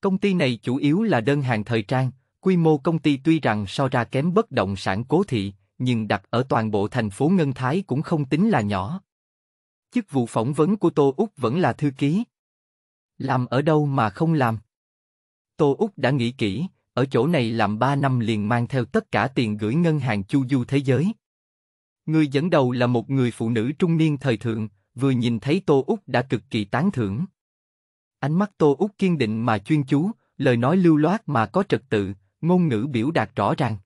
Speaker 1: Công ty này chủ yếu là đơn hàng thời trang, quy mô công ty tuy rằng so ra kém bất động sản cố thị, nhưng đặt ở toàn bộ thành phố Ngân Thái cũng không tính là nhỏ. Chức vụ phỏng vấn của Tô Úc vẫn là thư ký. Làm ở đâu mà không làm? Tô Úc đã nghĩ kỹ, ở chỗ này làm 3 năm liền mang theo tất cả tiền gửi ngân hàng chu du thế giới. Người dẫn đầu là một người phụ nữ trung niên thời thượng, vừa nhìn thấy Tô Úc đã cực kỳ tán thưởng. Ánh mắt Tô Úc kiên định mà chuyên chú, lời nói lưu loát mà có trật tự, ngôn ngữ biểu đạt rõ ràng.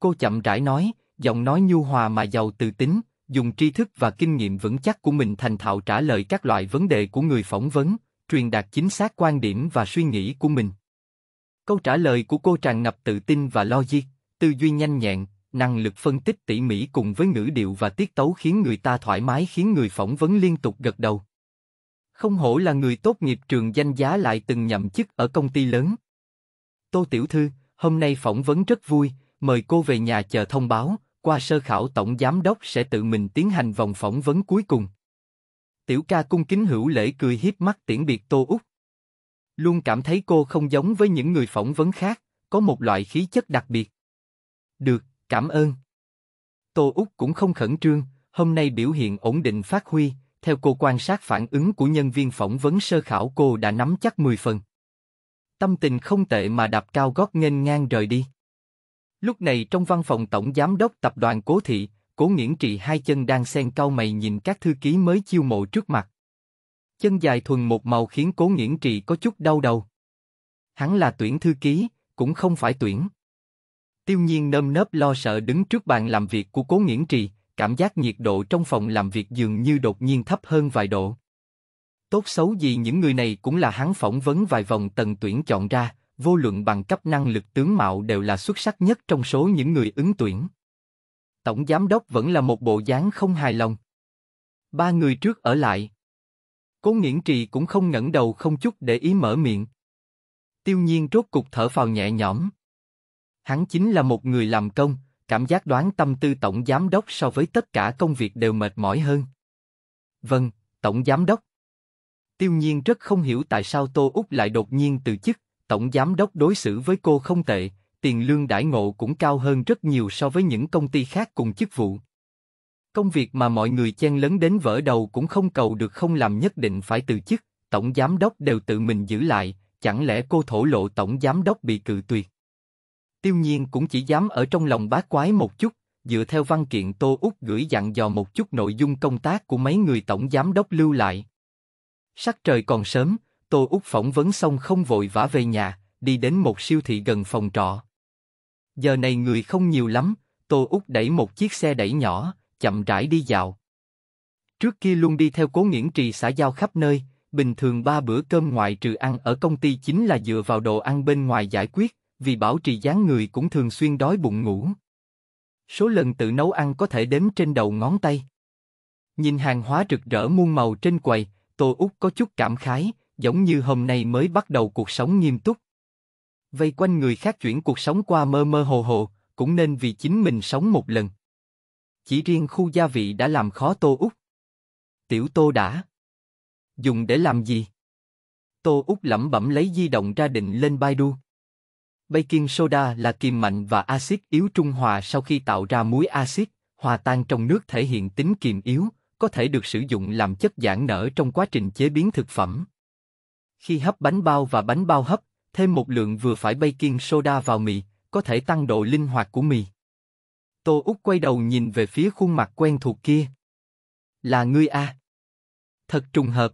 Speaker 1: Cô chậm rãi nói, giọng nói nhu hòa mà giàu từ tính, dùng tri thức và kinh nghiệm vững chắc của mình thành thạo trả lời các loại vấn đề của người phỏng vấn, truyền đạt chính xác quan điểm và suy nghĩ của mình. Câu trả lời của cô tràn ngập tự tin và logic, tư duy nhanh nhẹn, năng lực phân tích tỉ mỉ cùng với ngữ điệu và tiết tấu khiến người ta thoải mái khiến người phỏng vấn liên tục gật đầu. Không hổ là người tốt nghiệp trường danh giá lại từng nhậm chức ở công ty lớn. Tô Tiểu Thư, hôm nay phỏng vấn rất vui, mời cô về nhà chờ thông báo, qua sơ khảo tổng giám đốc sẽ tự mình tiến hành vòng phỏng vấn cuối cùng. Tiểu ca cung kính hữu lễ cười hiếp mắt tiễn biệt Tô Úc. Luôn cảm thấy cô không giống với những người phỏng vấn khác, có một loại khí chất đặc biệt. Được, Cảm ơn. Tô Úc cũng không khẩn trương, hôm nay biểu hiện ổn định phát huy, theo cô quan sát phản ứng của nhân viên phỏng vấn sơ khảo cô đã nắm chắc 10 phần. Tâm tình không tệ mà đạp cao gót nghênh ngang rời đi. Lúc này trong văn phòng tổng giám đốc tập đoàn Cố Thị, Cố nguyễn Trị hai chân đang xen cau mày nhìn các thư ký mới chiêu mộ trước mặt. Chân dài thuần một màu khiến Cố nguyễn Trị có chút đau đầu. Hắn là tuyển thư ký, cũng không phải tuyển. Tiêu nhiên nơm nớp lo sợ đứng trước bàn làm việc của cố nghiễn trì, cảm giác nhiệt độ trong phòng làm việc dường như đột nhiên thấp hơn vài độ. Tốt xấu gì những người này cũng là hắn phỏng vấn vài vòng tần tuyển chọn ra, vô luận bằng cấp năng lực tướng mạo đều là xuất sắc nhất trong số những người ứng tuyển. Tổng giám đốc vẫn là một bộ dáng không hài lòng. Ba người trước ở lại. Cố nghiễn trì cũng không ngẩng đầu không chút để ý mở miệng. Tiêu nhiên rốt cục thở phào nhẹ nhõm. Hắn chính là một người làm công, cảm giác đoán tâm tư tổng giám đốc so với tất cả công việc đều mệt mỏi hơn. Vâng, tổng giám đốc. Tiêu Nhiên rất không hiểu tại sao Tô Úc lại đột nhiên từ chức, tổng giám đốc đối xử với cô không tệ, tiền lương đãi ngộ cũng cao hơn rất nhiều so với những công ty khác cùng chức vụ. Công việc mà mọi người chen lấn đến vỡ đầu cũng không cầu được không làm nhất định phải từ chức, tổng giám đốc đều tự mình giữ lại, chẳng lẽ cô thổ lộ tổng giám đốc bị cự tuyệt. Tiêu nhiên cũng chỉ dám ở trong lòng bác quái một chút, dựa theo văn kiện Tô Úc gửi dặn dò một chút nội dung công tác của mấy người tổng giám đốc lưu lại. Sắc trời còn sớm, Tô Úc phỏng vấn xong không vội vã về nhà, đi đến một siêu thị gần phòng trọ. Giờ này người không nhiều lắm, Tô Úc đẩy một chiếc xe đẩy nhỏ, chậm rãi đi dạo. Trước kia luôn đi theo cố nghiễn trì xã giao khắp nơi, bình thường ba bữa cơm ngoại trừ ăn ở công ty chính là dựa vào đồ ăn bên ngoài giải quyết, vì bảo trì dáng người cũng thường xuyên đói bụng ngủ. Số lần tự nấu ăn có thể đếm trên đầu ngón tay. Nhìn hàng hóa rực rỡ muôn màu trên quầy, Tô Úc có chút cảm khái, giống như hôm nay mới bắt đầu cuộc sống nghiêm túc. Vây quanh người khác chuyển cuộc sống qua mơ mơ hồ hồ, cũng nên vì chính mình sống một lần. Chỉ riêng khu gia vị đã làm khó Tô Úc. Tiểu Tô đã. Dùng để làm gì? Tô Úc lẩm bẩm lấy di động ra định lên Baidu. Baking soda là kim mạnh và axit yếu trung hòa sau khi tạo ra muối axit, hòa tan trong nước thể hiện tính kiềm yếu, có thể được sử dụng làm chất giãn nở trong quá trình chế biến thực phẩm. Khi hấp bánh bao và bánh bao hấp, thêm một lượng vừa phải baking soda vào mì, có thể tăng độ linh hoạt của mì. Tô Úc quay đầu nhìn về phía khuôn mặt quen thuộc kia. Là ngươi a Thật trùng hợp.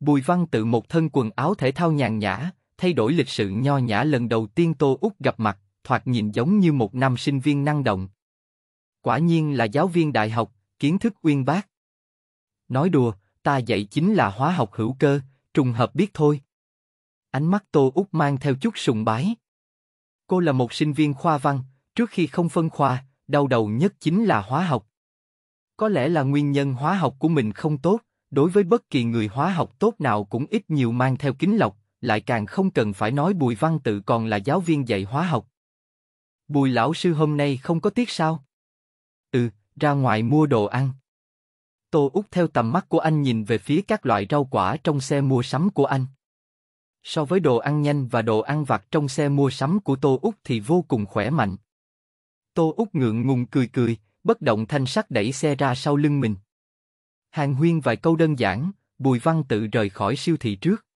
Speaker 1: Bùi Văn tự một thân quần áo thể thao nhàn nhã, thay đổi lịch sự nho nhã lần đầu tiên Tô Úc gặp mặt, thoạt nhìn giống như một nam sinh viên năng động. Quả nhiên là giáo viên đại học, kiến thức uyên bác. Nói đùa, ta dạy chính là hóa học hữu cơ, trùng hợp biết thôi. Ánh mắt Tô Úc mang theo chút sùng bái. Cô là một sinh viên khoa văn, trước khi không phân khoa, đau đầu nhất chính là hóa học. Có lẽ là nguyên nhân hóa học của mình không tốt, đối với bất kỳ người hóa học tốt nào cũng ít nhiều mang theo kính lọc, lại càng không cần phải nói Bùi Văn Tự còn là giáo viên dạy hóa học. Bùi lão sư hôm nay không có tiếc sao? Ừ, ra ngoài mua đồ ăn. Tô Úc theo tầm mắt của anh nhìn về phía các loại rau quả trong xe mua sắm của anh. So với đồ ăn nhanh và đồ ăn vặt trong xe mua sắm của Tô Úc thì vô cùng khỏe mạnh. Tô Úc ngượng ngùng cười cười, bất động thanh sắc đẩy xe ra sau lưng mình. Hàng huyên vài câu đơn giản, Bùi Văn tự rời khỏi siêu thị trước.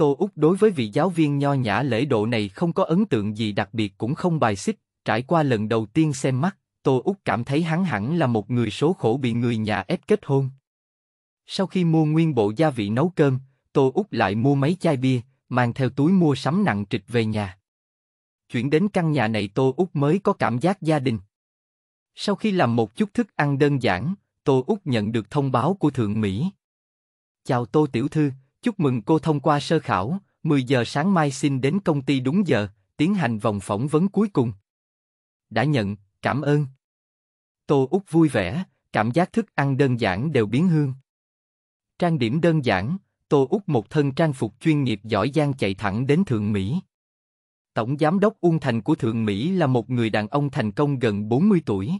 Speaker 1: Tô Úc đối với vị giáo viên nho nhã lễ độ này không có ấn tượng gì đặc biệt cũng không bài xích, trải qua lần đầu tiên xem mắt, Tô Úc cảm thấy hắn hẳn là một người số khổ bị người nhà ép kết hôn. Sau khi mua nguyên bộ gia vị nấu cơm, Tô Úc lại mua mấy chai bia, mang theo túi mua sắm nặng trịch về nhà. Chuyển đến căn nhà này Tô Úc mới có cảm giác gia đình. Sau khi làm một chút thức ăn đơn giản, Tô Úc nhận được thông báo của Thượng Mỹ. Chào Tô Tiểu Thư, Chúc mừng cô thông qua sơ khảo, 10 giờ sáng mai xin đến công ty đúng giờ, tiến hành vòng phỏng vấn cuối cùng. Đã nhận, cảm ơn. Tô Úc vui vẻ, cảm giác thức ăn đơn giản đều biến hương. Trang điểm đơn giản, Tô Úc một thân trang phục chuyên nghiệp giỏi giang chạy thẳng đến Thượng Mỹ. Tổng giám đốc Ung Thành của Thượng Mỹ là một người đàn ông thành công gần 40 tuổi.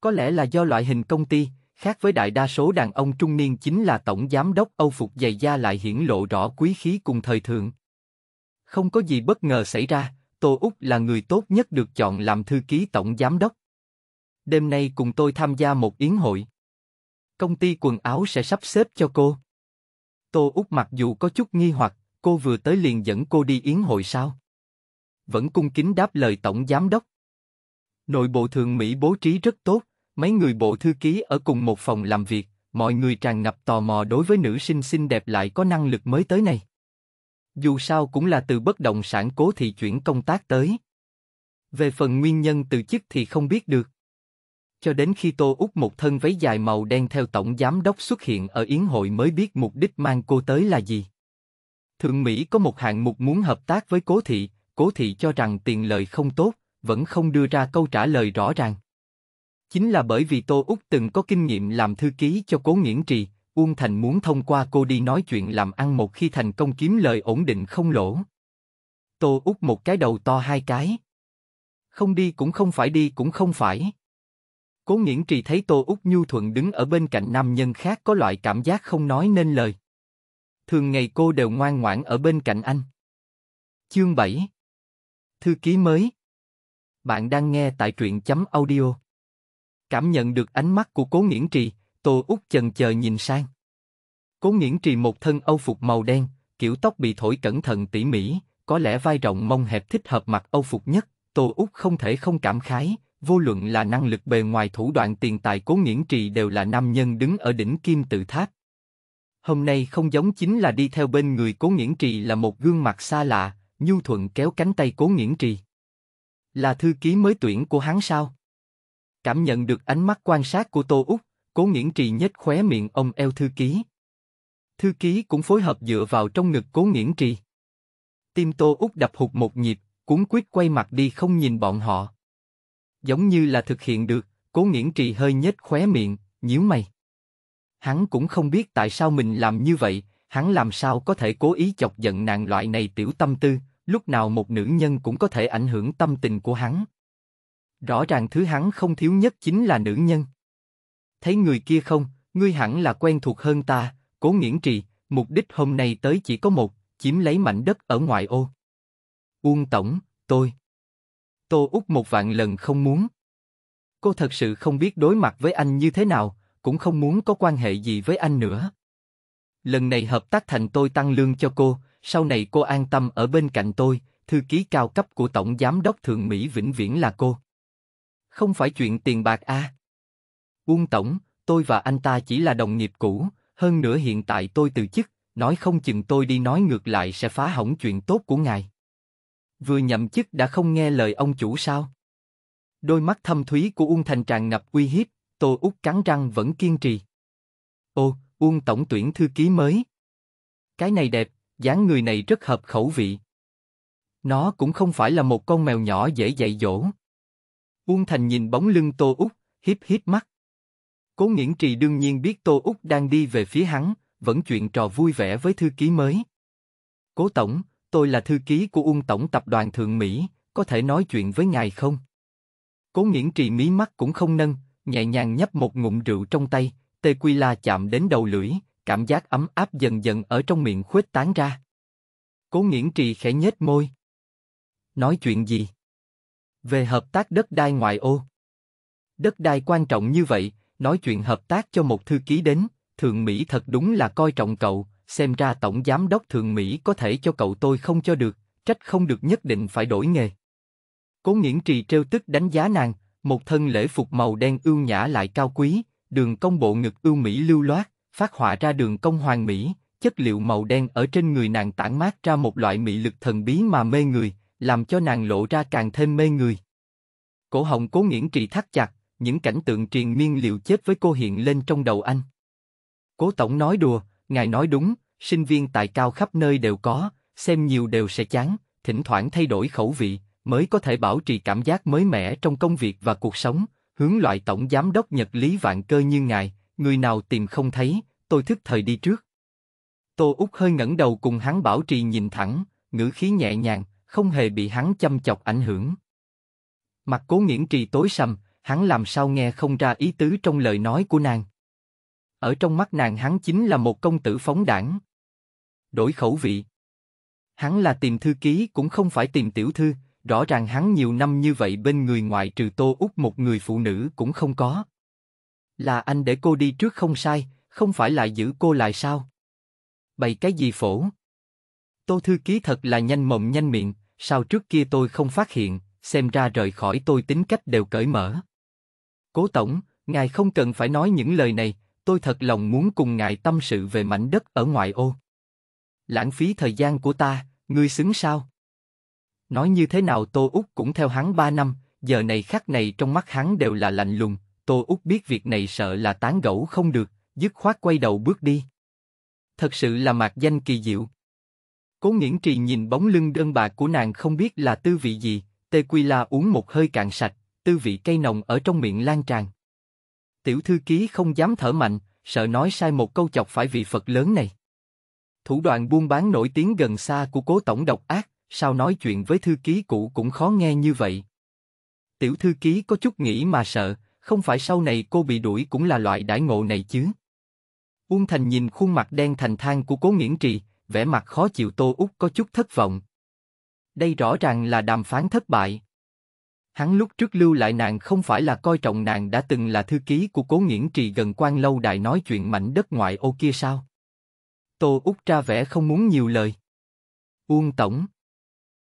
Speaker 1: Có lẽ là do loại hình công ty, Khác với đại đa số đàn ông trung niên chính là tổng giám đốc Âu Phục dày da lại hiển lộ rõ quý khí cùng thời thượng. Không có gì bất ngờ xảy ra, Tô Úc là người tốt nhất được chọn làm thư ký tổng giám đốc. Đêm nay cùng tôi tham gia một yến hội. Công ty quần áo sẽ sắp xếp cho cô. Tô Úc mặc dù có chút nghi hoặc, cô vừa tới liền dẫn cô đi yến hội sao? Vẫn cung kính đáp lời tổng giám đốc. Nội bộ thường Mỹ bố trí rất tốt, Mấy người bộ thư ký ở cùng một phòng làm việc, mọi người tràn ngập tò mò đối với nữ sinh xinh đẹp lại có năng lực mới tới này. Dù sao cũng là từ bất động sản cố thị chuyển công tác tới. Về phần nguyên nhân từ chức thì không biết được. Cho đến khi Tô Úc một thân váy dài màu đen theo tổng giám đốc xuất hiện ở yến hội mới biết mục đích mang cô tới là gì. Thượng Mỹ có một hạng mục muốn hợp tác với cố thị, cố thị cho rằng tiền lợi không tốt, vẫn không đưa ra câu trả lời rõ ràng. Chính là bởi vì Tô Úc từng có kinh nghiệm làm thư ký cho Cố nguyễn Trì, Uông Thành muốn thông qua cô đi nói chuyện làm ăn một khi thành công kiếm lời ổn định không lỗ. Tô Úc một cái đầu to hai cái. Không đi cũng không phải đi cũng không phải. Cố nguyễn Trì thấy Tô Úc nhu thuận đứng ở bên cạnh nam nhân khác có loại cảm giác không nói nên lời. Thường ngày cô đều ngoan ngoãn ở bên cạnh anh. Chương 7 Thư ký mới Bạn đang nghe tại truyện chấm audio Cảm nhận được ánh mắt của Cố Nghiễn Trì, Tô Úc chần chờ nhìn sang. Cố Nghiễn Trì một thân âu phục màu đen, kiểu tóc bị thổi cẩn thận tỉ mỉ, có lẽ vai rộng mông hẹp thích hợp mặc âu phục nhất, Tô Úc không thể không cảm khái, vô luận là năng lực bề ngoài thủ đoạn tiền tài Cố Nghiễn Trì đều là nam nhân đứng ở đỉnh kim tự tháp. Hôm nay không giống chính là đi theo bên người Cố Nghiễn Trì là một gương mặt xa lạ, nhu thuận kéo cánh tay Cố Nghiễn Trì. Là thư ký mới tuyển của hắn sao? Cảm nhận được ánh mắt quan sát của Tô Úc, cố nghiễn trì nhếch khóe miệng ông eo thư ký. Thư ký cũng phối hợp dựa vào trong ngực cố nghiễn trì. Tim Tô Úc đập hụt một nhịp, cuốn quyết quay mặt đi không nhìn bọn họ. Giống như là thực hiện được, cố nghiễn trì hơi nhếch khóe miệng, nhíu mày. Hắn cũng không biết tại sao mình làm như vậy, hắn làm sao có thể cố ý chọc giận nàng loại này tiểu tâm tư, lúc nào một nữ nhân cũng có thể ảnh hưởng tâm tình của hắn. Rõ ràng thứ hắn không thiếu nhất chính là nữ nhân. Thấy người kia không, ngươi hẳn là quen thuộc hơn ta, cố nghiễn trì, mục đích hôm nay tới chỉ có một, chiếm lấy mảnh đất ở ngoại ô. Uông Tổng, tôi. Tô Úc một vạn lần không muốn. Cô thật sự không biết đối mặt với anh như thế nào, cũng không muốn có quan hệ gì với anh nữa. Lần này hợp tác thành tôi tăng lương cho cô, sau này cô an tâm ở bên cạnh tôi, thư ký cao cấp của Tổng Giám đốc Thượng Mỹ vĩnh viễn là cô không phải chuyện tiền bạc à. Uông Tổng, tôi và anh ta chỉ là đồng nghiệp cũ, hơn nữa hiện tại tôi từ chức, nói không chừng tôi đi nói ngược lại sẽ phá hỏng chuyện tốt của ngài. Vừa nhậm chức đã không nghe lời ông chủ sao? Đôi mắt thâm thúy của Uông Thành tràn ngập uy hiếp, Tô Úc cắn răng vẫn kiên trì. Ô, Uông Tổng tuyển thư ký mới. Cái này đẹp, dáng người này rất hợp khẩu vị. Nó cũng không phải là một con mèo nhỏ dễ dạy dỗ. Uông Thành nhìn bóng lưng Tô Úc, híp híp mắt. Cố Nghiễn Trì đương nhiên biết Tô Úc đang đi về phía hắn, vẫn chuyện trò vui vẻ với thư ký mới. Cố Tổng, tôi là thư ký của Uông Tổng Tập đoàn Thượng Mỹ, có thể nói chuyện với ngài không? Cố Nghiễn Trì mí mắt cũng không nâng, nhẹ nhàng nhấp một ngụm rượu trong tay, tê quy la chạm đến đầu lưỡi, cảm giác ấm áp dần dần ở trong miệng khuếch tán ra. Cố Nghiễn Trì khẽ nhếch môi. Nói chuyện gì? Về hợp tác đất đai ngoại ô. Đất đai quan trọng như vậy, nói chuyện hợp tác cho một thư ký đến, Thượng Mỹ thật đúng là coi trọng cậu, xem ra tổng giám đốc Thượng Mỹ có thể cho cậu tôi không cho được, trách không được nhất định phải đổi nghề. Cố Nghiễn Trì trêu tức đánh giá nàng, một thân lễ phục màu đen ưu nhã lại cao quý, đường công bộ ngực ưu mỹ lưu loát, phát họa ra đường công hoàng mỹ, chất liệu màu đen ở trên người nàng tản mát ra một loại mỹ lực thần bí mà mê người, làm cho nàng lộ ra càng thêm mê người. Cổ họng cố nghiễn trì thắt chặt, những cảnh tượng triền miên liều chết với cô hiện lên trong đầu anh. Cố tổng nói đùa, ngài nói đúng, sinh viên tại cao khắp nơi đều có, xem nhiều đều sẽ chán, thỉnh thoảng thay đổi khẩu vị, mới có thể bảo trì cảm giác mới mẻ trong công việc và cuộc sống, hướng loại tổng giám đốc Nhật Lý Vạn Cơ như ngài, người nào tìm không thấy, tôi thức thời đi trước. Tô Úc hơi ngẩng đầu cùng hắn bảo trì nhìn thẳng, ngữ khí nhẹ nhàng, không hề bị hắn chăm chọc ảnh hưởng. Mặt cố nghiễn trì tối sầm, hắn làm sao nghe không ra ý tứ trong lời nói của nàng. Ở trong mắt nàng hắn chính là một công tử phóng đảng. Đổi khẩu vị. Hắn là tìm thư ký cũng không phải tìm tiểu thư, rõ ràng hắn nhiều năm như vậy bên người ngoại trừ tô út một người phụ nữ cũng không có. Là anh để cô đi trước không sai, không phải lại giữ cô lại sao? Bày cái gì phổ? Tô thư ký thật là nhanh mồm nhanh miệng sao trước kia tôi không phát hiện, xem ra rời khỏi tôi tính cách đều cởi mở. Cố Tổng, ngài không cần phải nói những lời này, tôi thật lòng muốn cùng ngài tâm sự về mảnh đất ở ngoại ô. Lãng phí thời gian của ta, ngươi xứng sao? Nói như thế nào Tô Úc cũng theo hắn ba năm, giờ này khắc này trong mắt hắn đều là lạnh lùng, Tô Úc biết việc này sợ là tán gẫu không được, dứt khoát quay đầu bước đi. Thật sự là mạc danh kỳ diệu. Cố nghiễn trì nhìn bóng lưng đơn bạc của nàng không biết là tư vị gì, tê quy la uống một hơi cạn sạch, tư vị cây nồng ở trong miệng lan tràn. Tiểu thư ký không dám thở mạnh, sợ nói sai một câu chọc phải vị Phật lớn này. Thủ đoạn buôn bán nổi tiếng gần xa của cố tổng độc ác, sao nói chuyện với thư ký cũ cũng khó nghe như vậy. Tiểu thư ký có chút nghĩ mà sợ, không phải sau này cô bị đuổi cũng là loại đãi ngộ này chứ. Uông Thành nhìn khuôn mặt đen thành than của cố nghiễn trì, vẻ mặt khó chịu Tô Úc có chút thất vọng. Đây rõ ràng là đàm phán thất bại. Hắn lúc trước lưu lại nàng không phải là coi trọng nàng đã từng là thư ký của cố nghiễn trì gần quan lâu đại nói chuyện mảnh đất ngoại ô kia sao? Tô Úc ra vẻ không muốn nhiều lời. Uông Tổng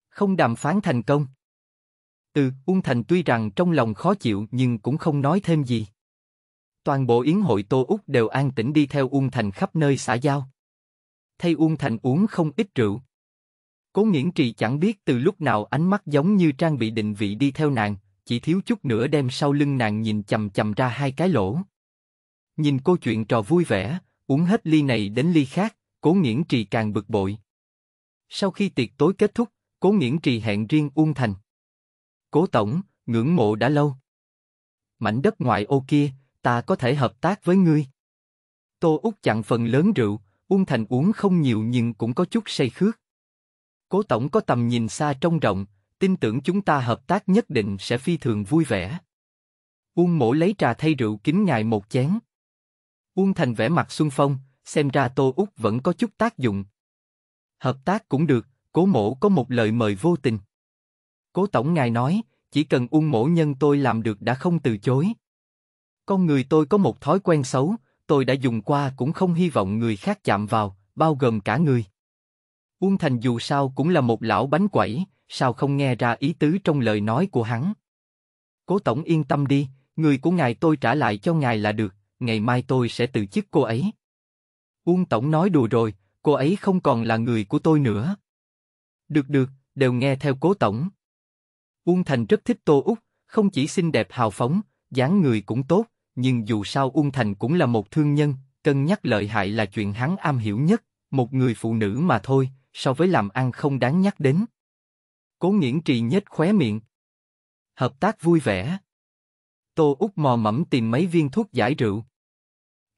Speaker 1: Không đàm phán thành công. Từ, Uông Thành tuy rằng trong lòng khó chịu nhưng cũng không nói thêm gì. Toàn bộ yến hội Tô Úc đều an tĩnh đi theo Uông Thành khắp nơi xã giao thay Uông Thành uống không ít rượu. Cố nghiễn trì chẳng biết từ lúc nào ánh mắt giống như trang bị định vị đi theo nàng, chỉ thiếu chút nữa đem sau lưng nàng nhìn chầm chầm ra hai cái lỗ. Nhìn cô chuyện trò vui vẻ, uống hết ly này đến ly khác, cố nghiễn trì càng bực bội. Sau khi tiệc tối kết thúc, cố nghiễn trì hẹn riêng Uông Thành. Cố Tổng, ngưỡng mộ đã lâu. Mảnh đất ngoại ô kia, ta có thể hợp tác với ngươi. Tô Úc chặn phần lớn rượu, Uông Thành uống không nhiều nhưng cũng có chút say khước. Cố Tổng có tầm nhìn xa trông rộng, tin tưởng chúng ta hợp tác nhất định sẽ phi thường vui vẻ. Uông mổ lấy trà thay rượu kính ngài một chén. Uông Thành vẻ mặt xuân phong, xem ra Tô Úc vẫn có chút tác dụng. Hợp tác cũng được, cố mổ có một lời mời vô tình. Cố Tổng ngài nói, chỉ cần Uông mổ nhân tôi làm được đã không từ chối. Con người tôi có một thói quen xấu, tôi đã dùng qua cũng không hy vọng người khác chạm vào, bao gồm cả người. Uông Thành dù sao cũng là một lão bánh quẩy, sao không nghe ra ý tứ trong lời nói của hắn. Cố Tổng yên tâm đi, người của ngài tôi trả lại cho ngài là được, ngày mai tôi sẽ tự chức cô ấy. Uông Tổng nói đùa rồi, cô ấy không còn là người của tôi nữa. Được được, đều nghe theo Cố Tổng. Uông Thành rất thích Tô Úc, không chỉ xinh đẹp hào phóng, dáng người cũng tốt, nhưng dù sao Ung Thành cũng là một thương nhân, cân nhắc lợi hại là chuyện hắn am hiểu nhất, một người phụ nữ mà thôi, so với làm ăn không đáng nhắc đến. Cố nghiễn trì nhếch khóe miệng. Hợp tác vui vẻ. Tô Úc mò mẫm tìm mấy viên thuốc giải rượu.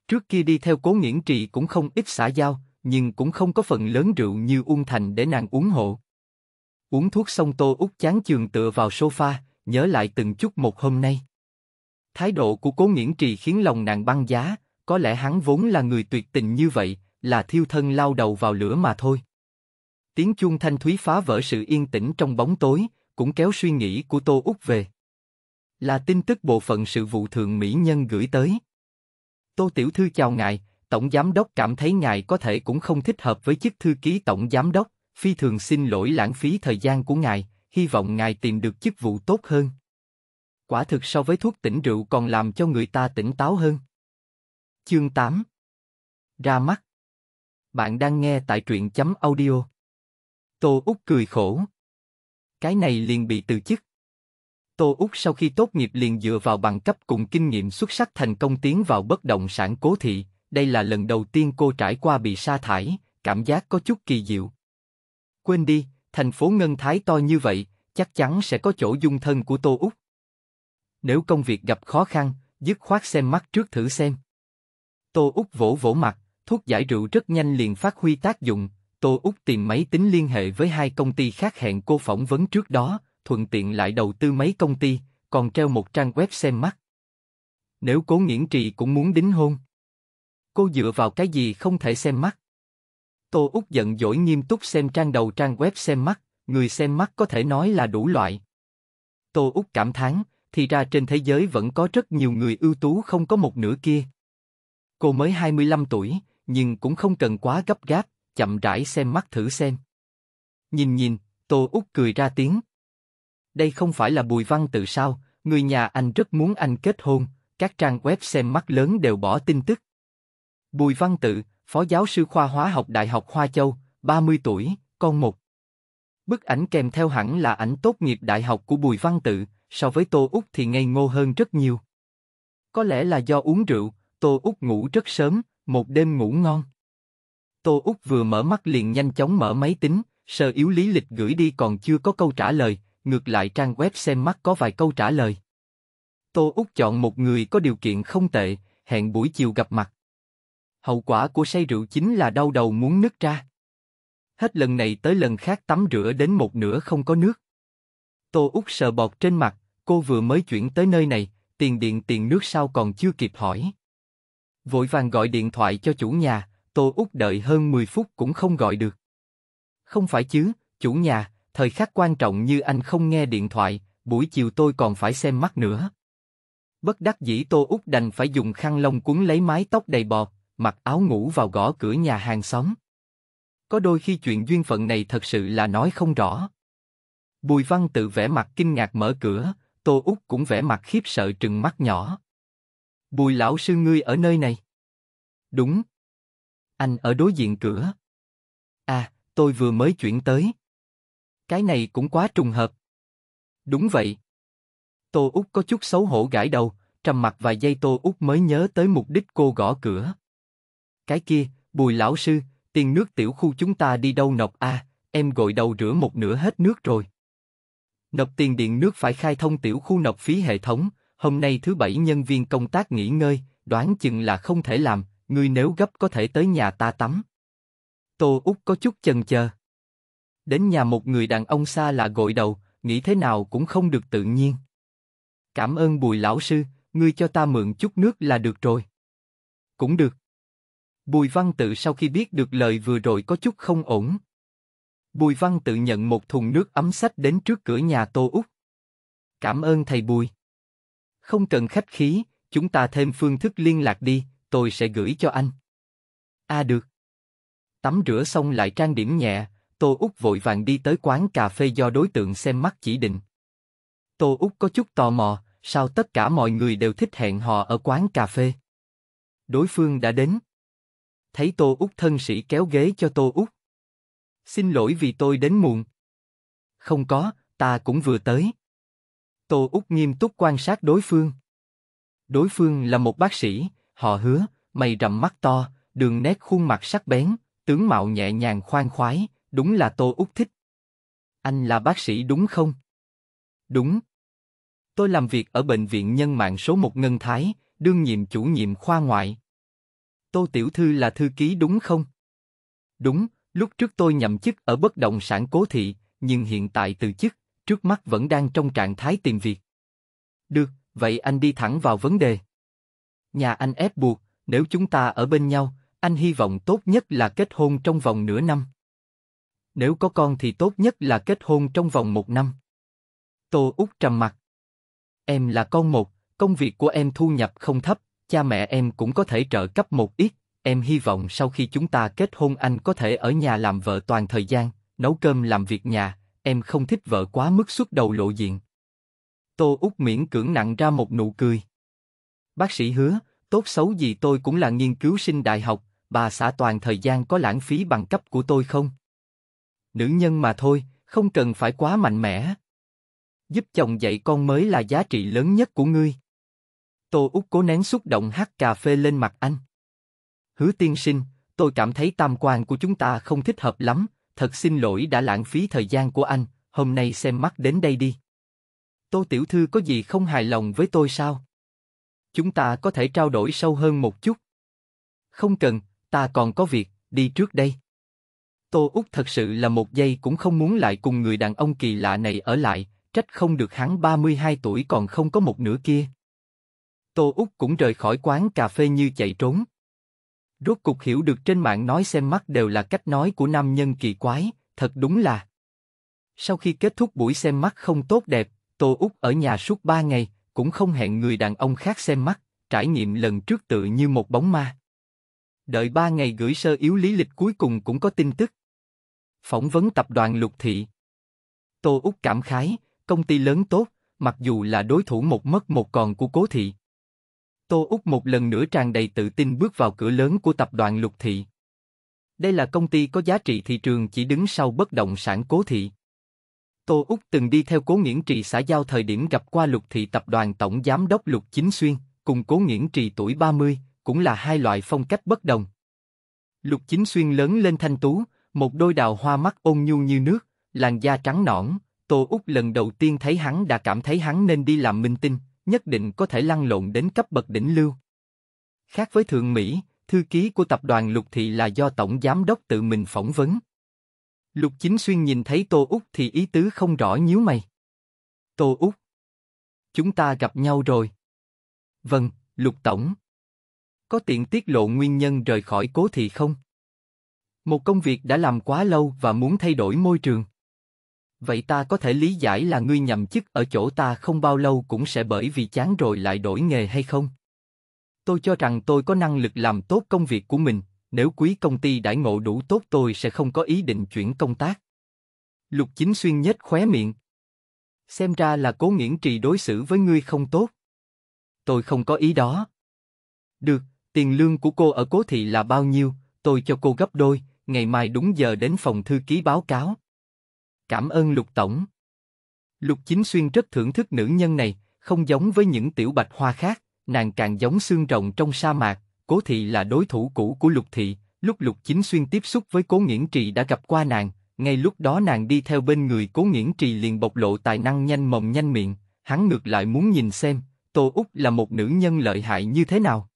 Speaker 1: Trước kia đi theo cố nghiễn trì cũng không ít xả giao, nhưng cũng không có phần lớn rượu như Ung Thành để nàng uống hộ. Uống thuốc xong Tô Úc chán chường tựa vào sofa, nhớ lại từng chút một hôm nay. Thái độ của cố nghiễn trì khiến lòng nàng băng giá, có lẽ hắn vốn là người tuyệt tình như vậy, là thiêu thân lao đầu vào lửa mà thôi. Tiếng chuông thanh thúy phá vỡ sự yên tĩnh trong bóng tối, cũng kéo suy nghĩ của Tô út về. Là tin tức bộ phận sự vụ thượng mỹ nhân gửi tới. Tô Tiểu Thư chào ngài, Tổng Giám Đốc cảm thấy ngài có thể cũng không thích hợp với chức thư ký Tổng Giám Đốc, phi thường xin lỗi lãng phí thời gian của ngài, hy vọng ngài tìm được chức vụ tốt hơn. Quả thực so với thuốc tỉnh rượu còn làm cho người ta tỉnh táo hơn. Chương 8 Ra mắt Bạn đang nghe tại truyện chấm audio. Tô Úc cười khổ. Cái này liền bị từ chức. Tô Úc sau khi tốt nghiệp liền dựa vào bằng cấp cùng kinh nghiệm xuất sắc thành công tiến vào bất động sản cố thị. Đây là lần đầu tiên cô trải qua bị sa thải, cảm giác có chút kỳ diệu. Quên đi, thành phố Ngân Thái to như vậy, chắc chắn sẽ có chỗ dung thân của Tô Úc nếu công việc gặp khó khăn, dứt khoát xem mắt trước thử xem. Tô Úc vỗ vỗ mặt, thuốc giải rượu rất nhanh liền phát huy tác dụng, Tô Úc tìm máy tính liên hệ với hai công ty khác hẹn cô phỏng vấn trước đó, thuận tiện lại đầu tư mấy công ty, còn treo một trang web xem mắt. Nếu cố nghiễn trì cũng muốn đính hôn. Cô dựa vào cái gì không thể xem mắt? Tô Úc giận dỗi nghiêm túc xem trang đầu trang web xem mắt, người xem mắt có thể nói là đủ loại. Tô Úc cảm thán, thì ra trên thế giới vẫn có rất nhiều người ưu tú không có một nửa kia. Cô mới 25 tuổi, nhưng cũng không cần quá gấp gáp, chậm rãi xem mắt thử xem. Nhìn nhìn, Tô Úc cười ra tiếng. Đây không phải là Bùi Văn tự sao, người nhà anh rất muốn anh kết hôn, các trang web xem mắt lớn đều bỏ tin tức. Bùi Văn Tự, Phó giáo sư khoa hóa học Đại học Hoa Châu, 30 tuổi, con một. Bức ảnh kèm theo hẳn là ảnh tốt nghiệp đại học của Bùi Văn Tự, so với Tô Úc thì ngây ngô hơn rất nhiều. Có lẽ là do uống rượu, Tô Úc ngủ rất sớm, một đêm ngủ ngon. Tô Úc vừa mở mắt liền nhanh chóng mở máy tính, sơ yếu lý lịch gửi đi còn chưa có câu trả lời, ngược lại trang web xem mắt có vài câu trả lời. Tô Úc chọn một người có điều kiện không tệ, hẹn buổi chiều gặp mặt. Hậu quả của say rượu chính là đau đầu muốn nứt ra. Hết lần này tới lần khác tắm rửa đến một nửa không có nước. Tô Úc sờ bọt trên mặt, cô vừa mới chuyển tới nơi này, tiền điện tiền nước sao còn chưa kịp hỏi. Vội vàng gọi điện thoại cho chủ nhà, Tô Úc đợi hơn 10 phút cũng không gọi được. Không phải chứ, chủ nhà, thời khắc quan trọng như anh không nghe điện thoại, buổi chiều tôi còn phải xem mắt nữa. Bất đắc dĩ Tô Úc đành phải dùng khăn lông cuốn lấy mái tóc đầy bọt, mặc áo ngủ vào gõ cửa nhà hàng xóm. Có đôi khi chuyện duyên phận này thật sự là nói không rõ. Bùi Văn tự vẽ mặt kinh ngạc mở cửa, Tô Úc cũng vẻ mặt khiếp sợ trừng mắt nhỏ. Bùi lão sư ngươi ở nơi này. Đúng. Anh ở đối diện cửa. À, tôi vừa mới chuyển tới. Cái này cũng quá trùng hợp. Đúng vậy. Tô Úc có chút xấu hổ gãi đầu, trầm mặt vài giây Tô Úc mới nhớ tới mục đích cô gõ cửa. Cái kia, bùi lão sư, tiền nước tiểu khu chúng ta đi đâu nọc a à, em gội đầu rửa một nửa hết nước rồi. Nộp tiền điện nước phải khai thông tiểu khu nộp phí hệ thống, hôm nay thứ bảy nhân viên công tác nghỉ ngơi, đoán chừng là không thể làm, ngươi nếu gấp có thể tới nhà ta tắm. Tô Úc có chút chần chờ. Đến nhà một người đàn ông xa là gội đầu, nghĩ thế nào cũng không được tự nhiên. Cảm ơn Bùi lão sư, ngươi cho ta mượn chút nước là được rồi. Cũng được. Bùi văn tự sau khi biết được lời vừa rồi có chút không ổn. Bùi Văn tự nhận một thùng nước ấm sách đến trước cửa nhà Tô Úc. Cảm ơn thầy Bùi. Không cần khách khí, chúng ta thêm phương thức liên lạc đi, tôi sẽ gửi cho anh. À được. Tắm rửa xong lại trang điểm nhẹ, Tô Úc vội vàng đi tới quán cà phê do đối tượng xem mắt chỉ định. Tô Úc có chút tò mò, sao tất cả mọi người đều thích hẹn hò ở quán cà phê. Đối phương đã đến. Thấy Tô Úc thân sĩ kéo ghế cho Tô Úc. Xin lỗi vì tôi đến muộn. Không có, ta cũng vừa tới. Tô Úc nghiêm túc quan sát đối phương. Đối phương là một bác sĩ, họ hứa, mày rậm mắt to, đường nét khuôn mặt sắc bén, tướng mạo nhẹ nhàng khoan khoái, đúng là Tô Úc thích. Anh là bác sĩ đúng không? Đúng. Tôi làm việc ở bệnh viện nhân mạng số 1 Ngân Thái, đương nhiệm chủ nhiệm khoa ngoại. Tô Tiểu Thư là thư ký đúng không? Đúng, Lúc trước tôi nhậm chức ở bất động sản cố thị, nhưng hiện tại từ chức, trước mắt vẫn đang trong trạng thái tìm việc. Được, vậy anh đi thẳng vào vấn đề. Nhà anh ép buộc, nếu chúng ta ở bên nhau, anh hy vọng tốt nhất là kết hôn trong vòng nửa năm. Nếu có con thì tốt nhất là kết hôn trong vòng một năm. Tô út trầm mặc. Em là con một, công việc của em thu nhập không thấp, cha mẹ em cũng có thể trợ cấp một ít, em hy vọng sau khi chúng ta kết hôn anh có thể ở nhà làm vợ toàn thời gian, nấu cơm làm việc nhà, em không thích vợ quá mức xuất đầu lộ diện. Tô Úc miễn cưỡng nặng ra một nụ cười. Bác sĩ hứa, tốt xấu gì tôi cũng là nghiên cứu sinh đại học, bà xã toàn thời gian có lãng phí bằng cấp của tôi không? Nữ nhân mà thôi, không cần phải quá mạnh mẽ. Giúp chồng dạy con mới là giá trị lớn nhất của ngươi. Tô Úc cố nén xúc động hắt cà phê lên mặt anh. Hứa tiên sinh, tôi cảm thấy tam quan của chúng ta không thích hợp lắm, thật xin lỗi đã lãng phí thời gian của anh, hôm nay xem mắt đến đây đi. Tô Tiểu Thư có gì không hài lòng với tôi sao? Chúng ta có thể trao đổi sâu hơn một chút. Không cần, ta còn có việc, đi trước đây. Tô Úc thật sự là một giây cũng không muốn lại cùng người đàn ông kỳ lạ này ở lại, trách không được hắn 32 tuổi còn không có một nửa kia. Tô Úc cũng rời khỏi quán cà phê như chạy trốn. Rốt cục hiểu được trên mạng nói xem mắt đều là cách nói của nam nhân kỳ quái, thật đúng là. Sau khi kết thúc buổi xem mắt không tốt đẹp, Tô Úc ở nhà suốt ba ngày, cũng không hẹn người đàn ông khác xem mắt, trải nghiệm lần trước tự như một bóng ma. Đợi ba ngày gửi sơ yếu lý lịch cuối cùng cũng có tin tức. Phỏng vấn tập đoàn Lục Thị Tô Úc cảm khái, công ty lớn tốt, mặc dù là đối thủ một mất một còn của cố thị. Tô Úc một lần nữa tràn đầy tự tin bước vào cửa lớn của tập đoàn Lục Thị. Đây là công ty có giá trị thị trường chỉ đứng sau bất động sản cố thị. Tô Úc từng đi theo cố nghiễn trì xã giao thời điểm gặp qua Lục Thị tập đoàn Tổng Giám đốc Lục Chính Xuyên, cùng cố nghiễn trì tuổi 30, cũng là hai loại phong cách bất đồng. Lục Chính Xuyên lớn lên thanh tú, một đôi đào hoa mắt ôn nhu như nước, làn da trắng nõn, Tô Úc lần đầu tiên thấy hắn đã cảm thấy hắn nên đi làm minh tinh, nhất định có thể lăn lộn đến cấp bậc đỉnh lưu. Khác với Thượng Mỹ, thư ký của tập đoàn Lục Thị là do Tổng Giám đốc tự mình phỏng vấn. Lục Chính Xuyên nhìn thấy Tô Úc thì ý tứ không rõ nhíu mày. Tô Úc. Chúng ta gặp nhau rồi. Vâng, Lục Tổng. Có tiện tiết lộ nguyên nhân rời khỏi cố thị không? Một công việc đã làm quá lâu và muốn thay đổi môi trường vậy ta có thể lý giải là ngươi nhầm chức ở chỗ ta không bao lâu cũng sẽ bởi vì chán rồi lại đổi nghề hay không? Tôi cho rằng tôi có năng lực làm tốt công việc của mình, nếu quý công ty đãi ngộ đủ tốt tôi sẽ không có ý định chuyển công tác. Lục Chính Xuyên nhếch khóe miệng. Xem ra là cố nghiễn trì đối xử với ngươi không tốt. Tôi không có ý đó. Được, tiền lương của cô ở cố thị là bao nhiêu, tôi cho cô gấp đôi, ngày mai đúng giờ đến phòng thư ký báo cáo. Cảm ơn Lục Tổng. Lục Chính Xuyên rất thưởng thức nữ nhân này, không giống với những tiểu bạch hoa khác, nàng càng giống xương rồng trong sa mạc, Cố Thị là đối thủ cũ của Lục Thị, lúc Lục Chính Xuyên tiếp xúc với Cố Nghiễn Trì đã gặp qua nàng, ngay lúc đó nàng đi theo bên người Cố Nghiễn Trì liền bộc lộ tài năng nhanh mồm nhanh miệng, hắn ngược lại muốn nhìn xem, Tô Úc là một nữ nhân lợi hại như thế nào.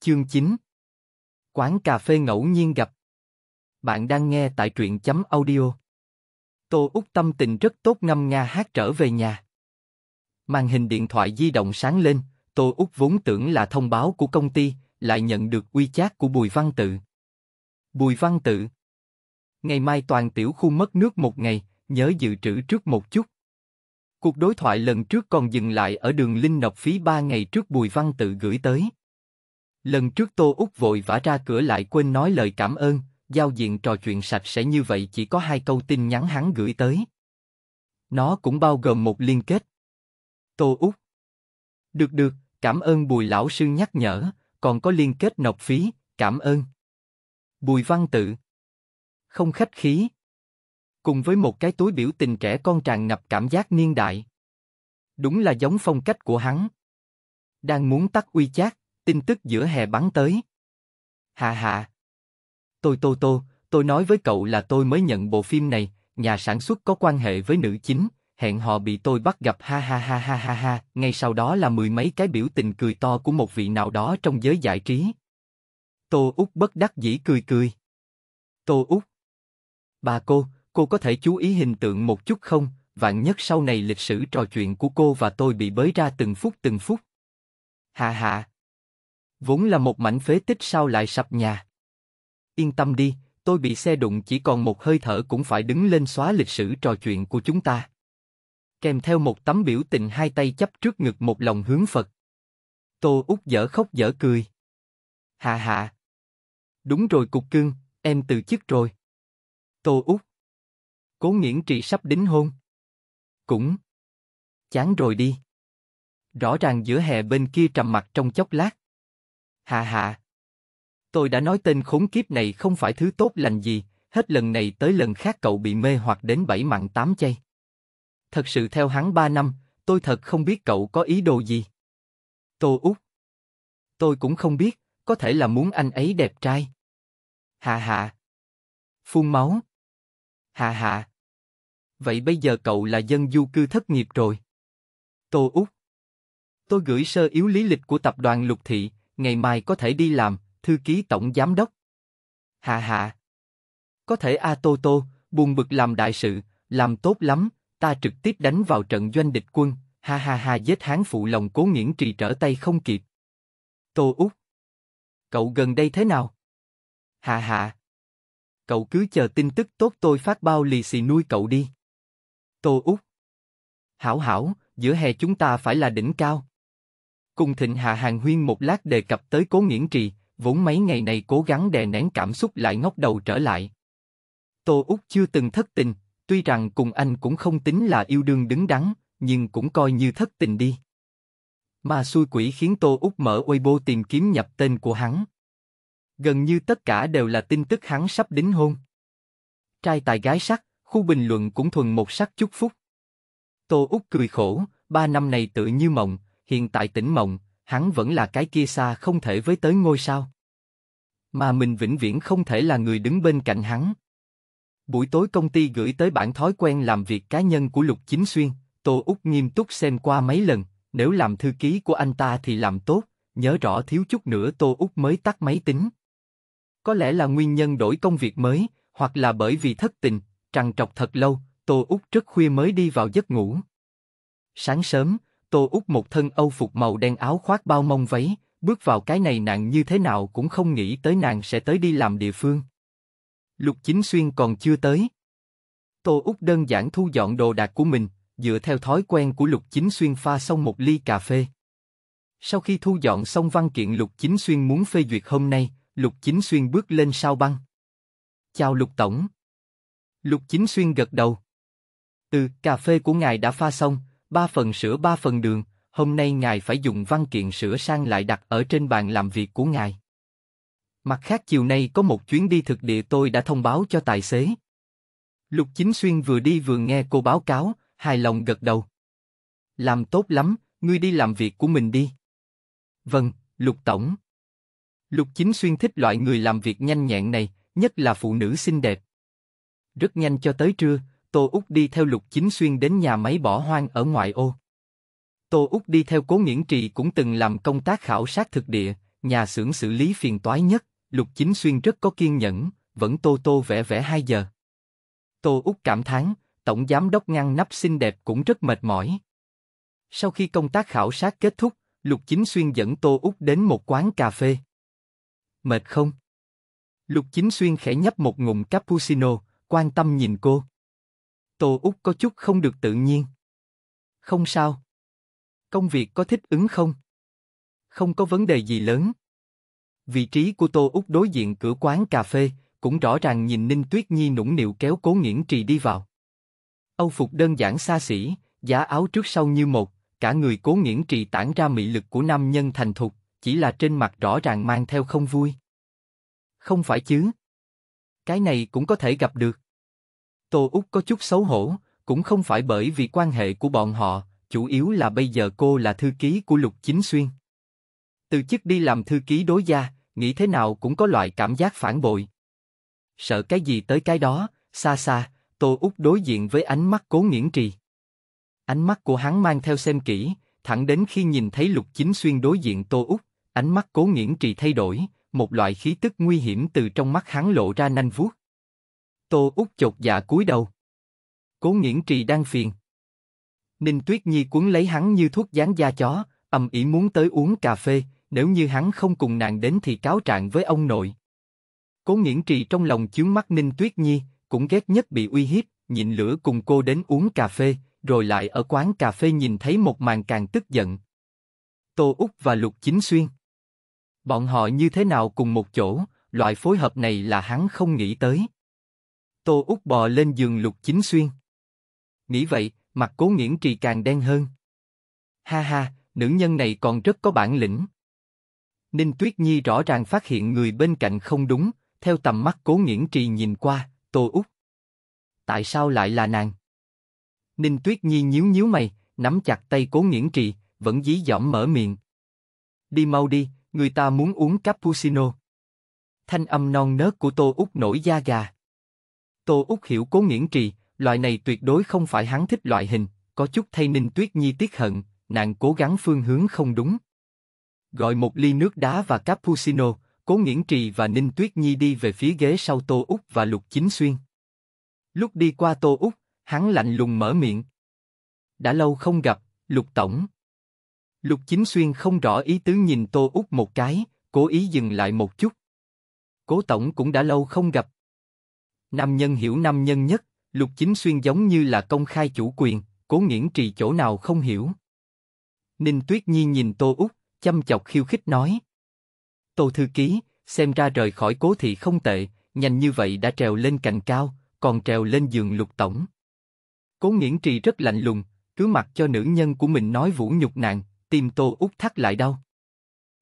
Speaker 1: Chương 9 Quán cà phê ngẫu nhiên gặp Bạn đang nghe tại truyện chấm audio Tô Úc tâm tình rất tốt ngâm nga hát trở về nhà. Màn hình điện thoại di động sáng lên, Tô Úc vốn tưởng là thông báo của công ty, lại nhận được uy chát của Bùi Văn Tự. Bùi Văn Tự Ngày mai toàn tiểu khu mất nước một ngày, nhớ dự trữ trước một chút. Cuộc đối thoại lần trước còn dừng lại ở đường Linh nộp Phí ba ngày trước Bùi Văn Tự gửi tới. Lần trước Tô Úc vội vã ra cửa lại quên nói lời cảm ơn, giao diện trò chuyện sạch sẽ như vậy chỉ có hai câu tin nhắn hắn gửi tới. Nó cũng bao gồm một liên kết. Tô Úc. Được được, cảm ơn Bùi lão sư nhắc nhở, còn có liên kết nộp phí, cảm ơn. Bùi văn tự. Không khách khí. Cùng với một cái túi biểu tình trẻ con tràn ngập cảm giác niên đại. Đúng là giống phong cách của hắn. Đang muốn tắt uy chát, tin tức giữa hè bắn tới. hà hà Tôi tô tô, tôi nói với cậu là tôi mới nhận bộ phim này, nhà sản xuất có quan hệ với nữ chính, hẹn họ bị tôi bắt gặp ha ha ha ha ha ha, ngay sau đó là mười mấy cái biểu tình cười to của một vị nào đó trong giới giải trí. Tô Úc bất đắc dĩ cười cười. Tô Úc. Bà cô, cô có thể chú ý hình tượng một chút không, vạn nhất sau này lịch sử trò chuyện của cô và tôi bị bới ra từng phút từng phút. hà hà Vốn là một mảnh phế tích sao lại sập nhà. Yên tâm đi, tôi bị xe đụng chỉ còn một hơi thở cũng phải đứng lên xóa lịch sử trò chuyện của chúng ta. Kèm theo một tấm biểu tình hai tay chấp trước ngực một lòng hướng Phật. Tô út dở khóc dở cười. Hạ hạ. Đúng rồi cục cưng, em từ chức rồi. Tô út. Cố nghiễn trị sắp đính hôn. Cũng. Chán rồi đi. Rõ ràng giữa hè bên kia trầm mặt trong chốc lát. Hạ hạ, Tôi đã nói tên khốn kiếp này không phải thứ tốt lành gì, hết lần này tới lần khác cậu bị mê hoặc đến bảy mạng tám chay. Thật sự theo hắn ba năm, tôi thật không biết cậu có ý đồ gì. Tô Úc Tôi cũng không biết, có thể là muốn anh ấy đẹp trai. Hạ hạ. Phun máu. Hạ hạ. Vậy bây giờ cậu là dân du cư thất nghiệp rồi. Tô Úc Tôi gửi sơ yếu lý lịch của tập đoàn Lục Thị, ngày mai có thể đi làm, thư ký tổng giám đốc. Hà hà, Có thể A Tô Tô, buồn bực làm đại sự, làm tốt lắm, ta trực tiếp đánh vào trận doanh địch quân, ha ha ha giết hán phụ lòng cố nghiễn trì trở tay không kịp. Tô Úc. Cậu gần đây thế nào? Hà hà, Cậu cứ chờ tin tức tốt tôi phát bao lì xì nuôi cậu đi. Tô Úc. Hảo hảo, giữa hè chúng ta phải là đỉnh cao. Cùng thịnh hạ hàng huyên một lát đề cập tới cố nghiễn trì, vốn mấy ngày này cố gắng đè nén cảm xúc lại ngóc đầu trở lại. Tô Úc chưa từng thất tình, tuy rằng cùng anh cũng không tính là yêu đương đứng đắn, nhưng cũng coi như thất tình đi. Mà xui quỷ khiến Tô Úc mở Weibo tìm kiếm nhập tên của hắn. Gần như tất cả đều là tin tức hắn sắp đính hôn. Trai tài gái sắc, khu bình luận cũng thuần một sắc chúc phúc. Tô Úc cười khổ, ba năm này tự như mộng, hiện tại tỉnh mộng, hắn vẫn là cái kia xa không thể với tới ngôi sao. Mà mình vĩnh viễn không thể là người đứng bên cạnh hắn. Buổi tối công ty gửi tới bản thói quen làm việc cá nhân của Lục Chính Xuyên, Tô Úc nghiêm túc xem qua mấy lần, nếu làm thư ký của anh ta thì làm tốt, nhớ rõ thiếu chút nữa Tô Úc mới tắt máy tính. Có lẽ là nguyên nhân đổi công việc mới, hoặc là bởi vì thất tình, trằn trọc thật lâu, Tô Úc rất khuya mới đi vào giấc ngủ. Sáng sớm, Tô Úc một thân âu phục màu đen áo khoác bao mông váy, bước vào cái này nàng như thế nào cũng không nghĩ tới nàng sẽ tới đi làm địa phương. Lục Chính Xuyên còn chưa tới. Tô Úc đơn giản thu dọn đồ đạc của mình, dựa theo thói quen của Lục Chính Xuyên pha xong một ly cà phê. Sau khi thu dọn xong văn kiện Lục Chính Xuyên muốn phê duyệt hôm nay, Lục Chính Xuyên bước lên sao băng. Chào Lục Tổng. Lục Chính Xuyên gật đầu. Từ cà phê của ngài đã pha xong, ba phần sữa ba phần đường, hôm nay ngài phải dùng văn kiện sửa sang lại đặt ở trên bàn làm việc của ngài. Mặt khác chiều nay có một chuyến đi thực địa tôi đã thông báo cho tài xế. Lục Chính Xuyên vừa đi vừa nghe cô báo cáo, hài lòng gật đầu. Làm tốt lắm, ngươi đi làm việc của mình đi. Vâng, Lục Tổng. Lục Chính Xuyên thích loại người làm việc nhanh nhẹn này, nhất là phụ nữ xinh đẹp. Rất nhanh cho tới trưa, Tô Úc đi theo Lục Chính Xuyên đến nhà máy bỏ hoang ở ngoại ô. Tô Úc đi theo Cố Nguyễn Trì cũng từng làm công tác khảo sát thực địa, nhà xưởng xử lý phiền toái nhất, Lục Chính Xuyên rất có kiên nhẫn, vẫn tô tô vẽ vẽ 2 giờ. Tô Úc cảm thán, tổng giám đốc ngăn nắp xinh đẹp cũng rất mệt mỏi. Sau khi công tác khảo sát kết thúc, Lục Chính Xuyên dẫn Tô Úc đến một quán cà phê. Mệt không? Lục Chính Xuyên khẽ nhấp một ngụm cappuccino, quan tâm nhìn cô. Tô Úc có chút không được tự nhiên. Không sao. Công việc có thích ứng không? Không có vấn đề gì lớn. Vị trí của Tô Úc đối diện cửa quán cà phê, cũng rõ ràng nhìn Ninh Tuyết Nhi nũng nịu kéo cố nghiễn trì đi vào. Âu phục đơn giản xa xỉ, giá áo trước sau như một, cả người cố nghiễn trì tản ra mị lực của nam nhân thành thục, chỉ là trên mặt rõ ràng mang theo không vui. Không phải chứ. Cái này cũng có thể gặp được. Tô Úc có chút xấu hổ, cũng không phải bởi vì quan hệ của bọn họ, chủ yếu là bây giờ cô là thư ký của Lục Chính Xuyên. Từ chức đi làm thư ký đối gia, nghĩ thế nào cũng có loại cảm giác phản bội. Sợ cái gì tới cái đó, xa xa, Tô Úc đối diện với ánh mắt cố nghiễn trì. Ánh mắt của hắn mang theo xem kỹ, thẳng đến khi nhìn thấy Lục Chính Xuyên đối diện Tô Úc, ánh mắt cố nghiễn trì thay đổi, một loại khí tức nguy hiểm từ trong mắt hắn lộ ra nanh vuốt. Tô út chột dạ cúi đầu. Cố nghiễn trì đang phiền. Ninh Tuyết Nhi cuốn lấy hắn như thuốc dán da chó, ầm ĩ muốn tới uống cà phê, nếu như hắn không cùng nàng đến thì cáo trạng với ông nội. Cố nghiễn trì trong lòng chướng mắt Ninh Tuyết Nhi, cũng ghét nhất bị uy hiếp, nhịn lửa cùng cô đến uống cà phê, rồi lại ở quán cà phê nhìn thấy một màn càng tức giận. Tô Úc và Lục Chính Xuyên. Bọn họ như thế nào cùng một chỗ, loại phối hợp này là hắn không nghĩ tới. Tô út bò lên giường lục chính xuyên. Nghĩ vậy, mặt cố nghiễn trì càng đen hơn. Ha ha, nữ nhân này còn rất có bản lĩnh. Ninh Tuyết Nhi rõ ràng phát hiện người bên cạnh không đúng, theo tầm mắt cố nghiễn trì nhìn qua, Tô út. Tại sao lại là nàng? Ninh Tuyết Nhi nhíu nhíu mày, nắm chặt tay cố nghiễn trì, vẫn dí dỏm mở miệng. Đi mau đi, người ta muốn uống cappuccino. Thanh âm non nớt của Tô Úc nổi da gà. Tô Úc hiểu cố nghiễn trì, loại này tuyệt đối không phải hắn thích loại hình, có chút thay Ninh Tuyết Nhi tiếc hận, nàng cố gắng phương hướng không đúng. Gọi một ly nước đá và cappuccino, cố nghiễn trì và Ninh Tuyết Nhi đi về phía ghế sau Tô Úc và Lục Chính Xuyên. Lúc đi qua Tô Úc, hắn lạnh lùng mở miệng. Đã lâu không gặp, Lục Tổng. Lục Chính Xuyên không rõ ý tứ nhìn Tô Úc một cái, cố ý dừng lại một chút. Cố Tổng cũng đã lâu không gặp. Nam nhân hiểu nam nhân nhất, Lục Chính Xuyên giống như là công khai chủ quyền, cố nghiễn trì chỗ nào không hiểu. Ninh Tuyết Nhi nhìn Tô Úc, chăm chọc khiêu khích nói. Tô Thư Ký, xem ra rời khỏi cố thị không tệ, nhanh như vậy đã trèo lên cành cao, còn trèo lên giường lục tổng. Cố nghiễn trì rất lạnh lùng, cứ mặc cho nữ nhân của mình nói vũ nhục nàng, tim Tô Úc thắt lại đau.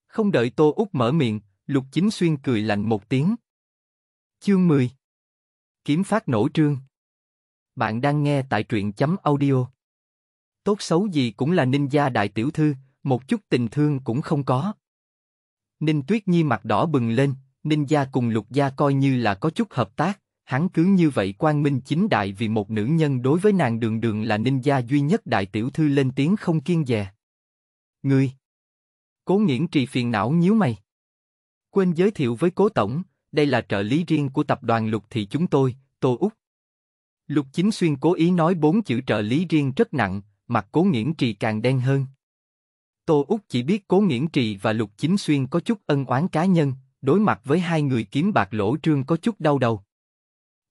Speaker 1: Không đợi Tô Úc mở miệng, Lục Chính Xuyên cười lạnh một tiếng. Chương 10 Kiếm phát nổ trương. Bạn đang nghe tại truyện chấm audio. Tốt xấu gì cũng là ninh gia đại tiểu thư, một chút tình thương cũng không có. Ninh Tuyết Nhi mặt đỏ bừng lên, Ninh gia cùng Lục gia coi như là có chút hợp tác, hắn cứ như vậy quan minh chính đại vì một nữ nhân đối với nàng đường đường là Ninh gia duy nhất đại tiểu thư lên tiếng không kiên dè. Ngươi! Cố nghiễn trì phiền não nhíu mày. Quên giới thiệu với cố tổng, đây là trợ lý riêng của tập đoàn Lục Thị chúng tôi, Tô Úc. Lục Chính Xuyên cố ý nói bốn chữ trợ lý riêng rất nặng, mặt cố nghiễn trì càng đen hơn. Tô Úc chỉ biết cố nghiễn trì và Lục Chính Xuyên có chút ân oán cá nhân, đối mặt với hai người kiếm bạc lỗ trương có chút đau đầu.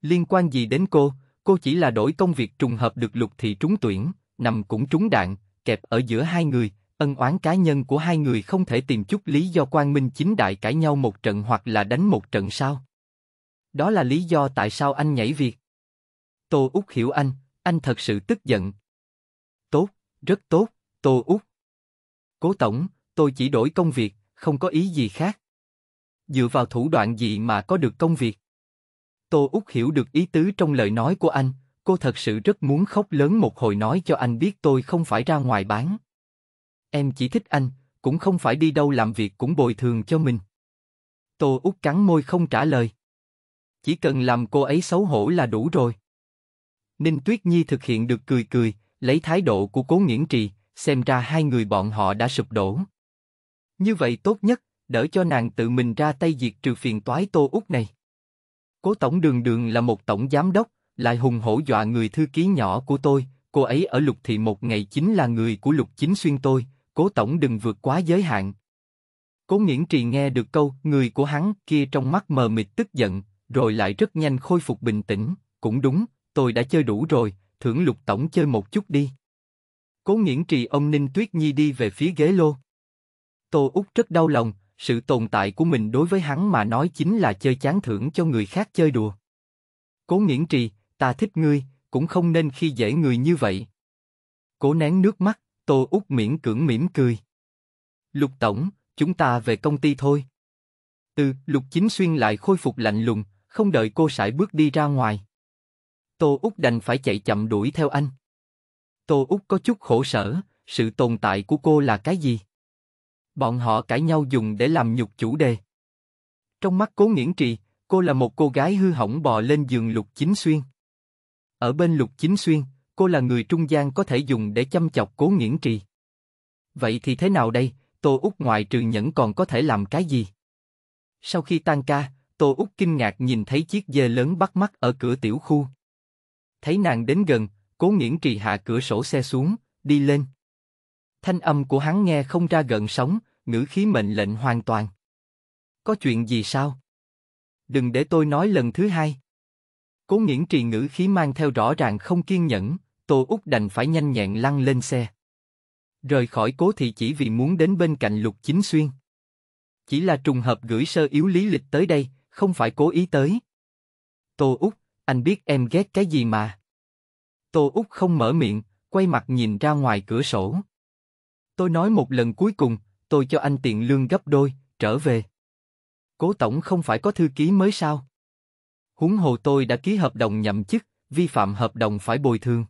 Speaker 1: Liên quan gì đến cô, cô chỉ là đổi công việc trùng hợp được Lục Thị trúng tuyển, nằm cũng trúng đạn, kẹp ở giữa hai người, ân oán cá nhân của hai người không thể tìm chút lý do quan minh chính đại cãi nhau một trận hoặc là đánh một trận sao? Đó là lý do tại sao anh nhảy việc. Tô Úc hiểu anh, anh thật sự tức giận. Tốt, rất tốt, Tô Úc. Cố Tổng, tôi chỉ đổi công việc, không có ý gì khác. Dựa vào thủ đoạn gì mà có được công việc? Tô Úc hiểu được ý tứ trong lời nói của anh, cô thật sự rất muốn khóc lớn một hồi nói cho anh biết tôi không phải ra ngoài bán. Em chỉ thích anh, cũng không phải đi đâu làm việc cũng bồi thường cho mình. Tô út cắn môi không trả lời. Chỉ cần làm cô ấy xấu hổ là đủ rồi. Ninh Tuyết Nhi thực hiện được cười cười, lấy thái độ của cố nghiễn trì, xem ra hai người bọn họ đã sụp đổ. Như vậy tốt nhất, đỡ cho nàng tự mình ra tay diệt trừ phiền toái tô út này. Cố tổng đường đường là một tổng giám đốc, lại hùng hổ dọa người thư ký nhỏ của tôi, cô ấy ở lục thị một ngày chính là người của lục chính xuyên tôi, cố tổng đừng vượt quá giới hạn. Cố nghiễn trì nghe được câu người của hắn kia trong mắt mờ mịt tức giận, rồi lại rất nhanh khôi phục bình tĩnh, cũng đúng, tôi đã chơi đủ rồi, thưởng lục tổng chơi một chút đi. Cố nghiễn trì ông Ninh Tuyết Nhi đi về phía ghế lô. Tô Úc rất đau lòng, sự tồn tại của mình đối với hắn mà nói chính là chơi chán thưởng cho người khác chơi đùa. Cố nghiễn trì, ta thích ngươi, cũng không nên khi dễ người như vậy. Cố nén nước mắt, Tô Úc miễn cưỡng mỉm cười. Lục tổng, chúng ta về công ty thôi. Từ, Lục Chính Xuyên lại khôi phục lạnh lùng, không đợi cô sải bước đi ra ngoài. Tô Úc đành phải chạy chậm đuổi theo anh. Tô Úc có chút khổ sở, sự tồn tại của cô là cái gì? Bọn họ cãi nhau dùng để làm nhục chủ đề. Trong mắt cố nghiễn trì, cô là một cô gái hư hỏng bò lên giường Lục Chính Xuyên. Ở bên Lục Chính Xuyên, cô là người trung gian có thể dùng để chăm chọc cố nghiễn trì. Vậy thì thế nào đây, Tô Úc ngoài trừ nhẫn còn có thể làm cái gì? Sau khi tan ca, Tô Úc kinh ngạc nhìn thấy chiếc dê lớn bắt mắt ở cửa tiểu khu. Thấy nàng đến gần, cố nghiễn trì hạ cửa sổ xe xuống, đi lên. Thanh âm của hắn nghe không ra gần sóng, ngữ khí mệnh lệnh hoàn toàn. Có chuyện gì sao? Đừng để tôi nói lần thứ hai. Cố nghiễn trì ngữ khí mang theo rõ ràng không kiên nhẫn. Tô Úc đành phải nhanh nhẹn lăn lên xe. Rời khỏi cố thị chỉ vì muốn đến bên cạnh Lục Chính Xuyên. Chỉ là trùng hợp gửi sơ yếu lý lịch tới đây, không phải cố ý tới. Tô Úc, anh biết em ghét cái gì mà. Tô Úc không mở miệng, quay mặt nhìn ra ngoài cửa sổ. Tôi nói một lần cuối cùng, tôi cho anh tiền lương gấp đôi, trở về. Cố tổng không phải có thư ký mới sao? Huống hồ tôi đã ký hợp đồng nhậm chức, vi phạm hợp đồng phải bồi thường.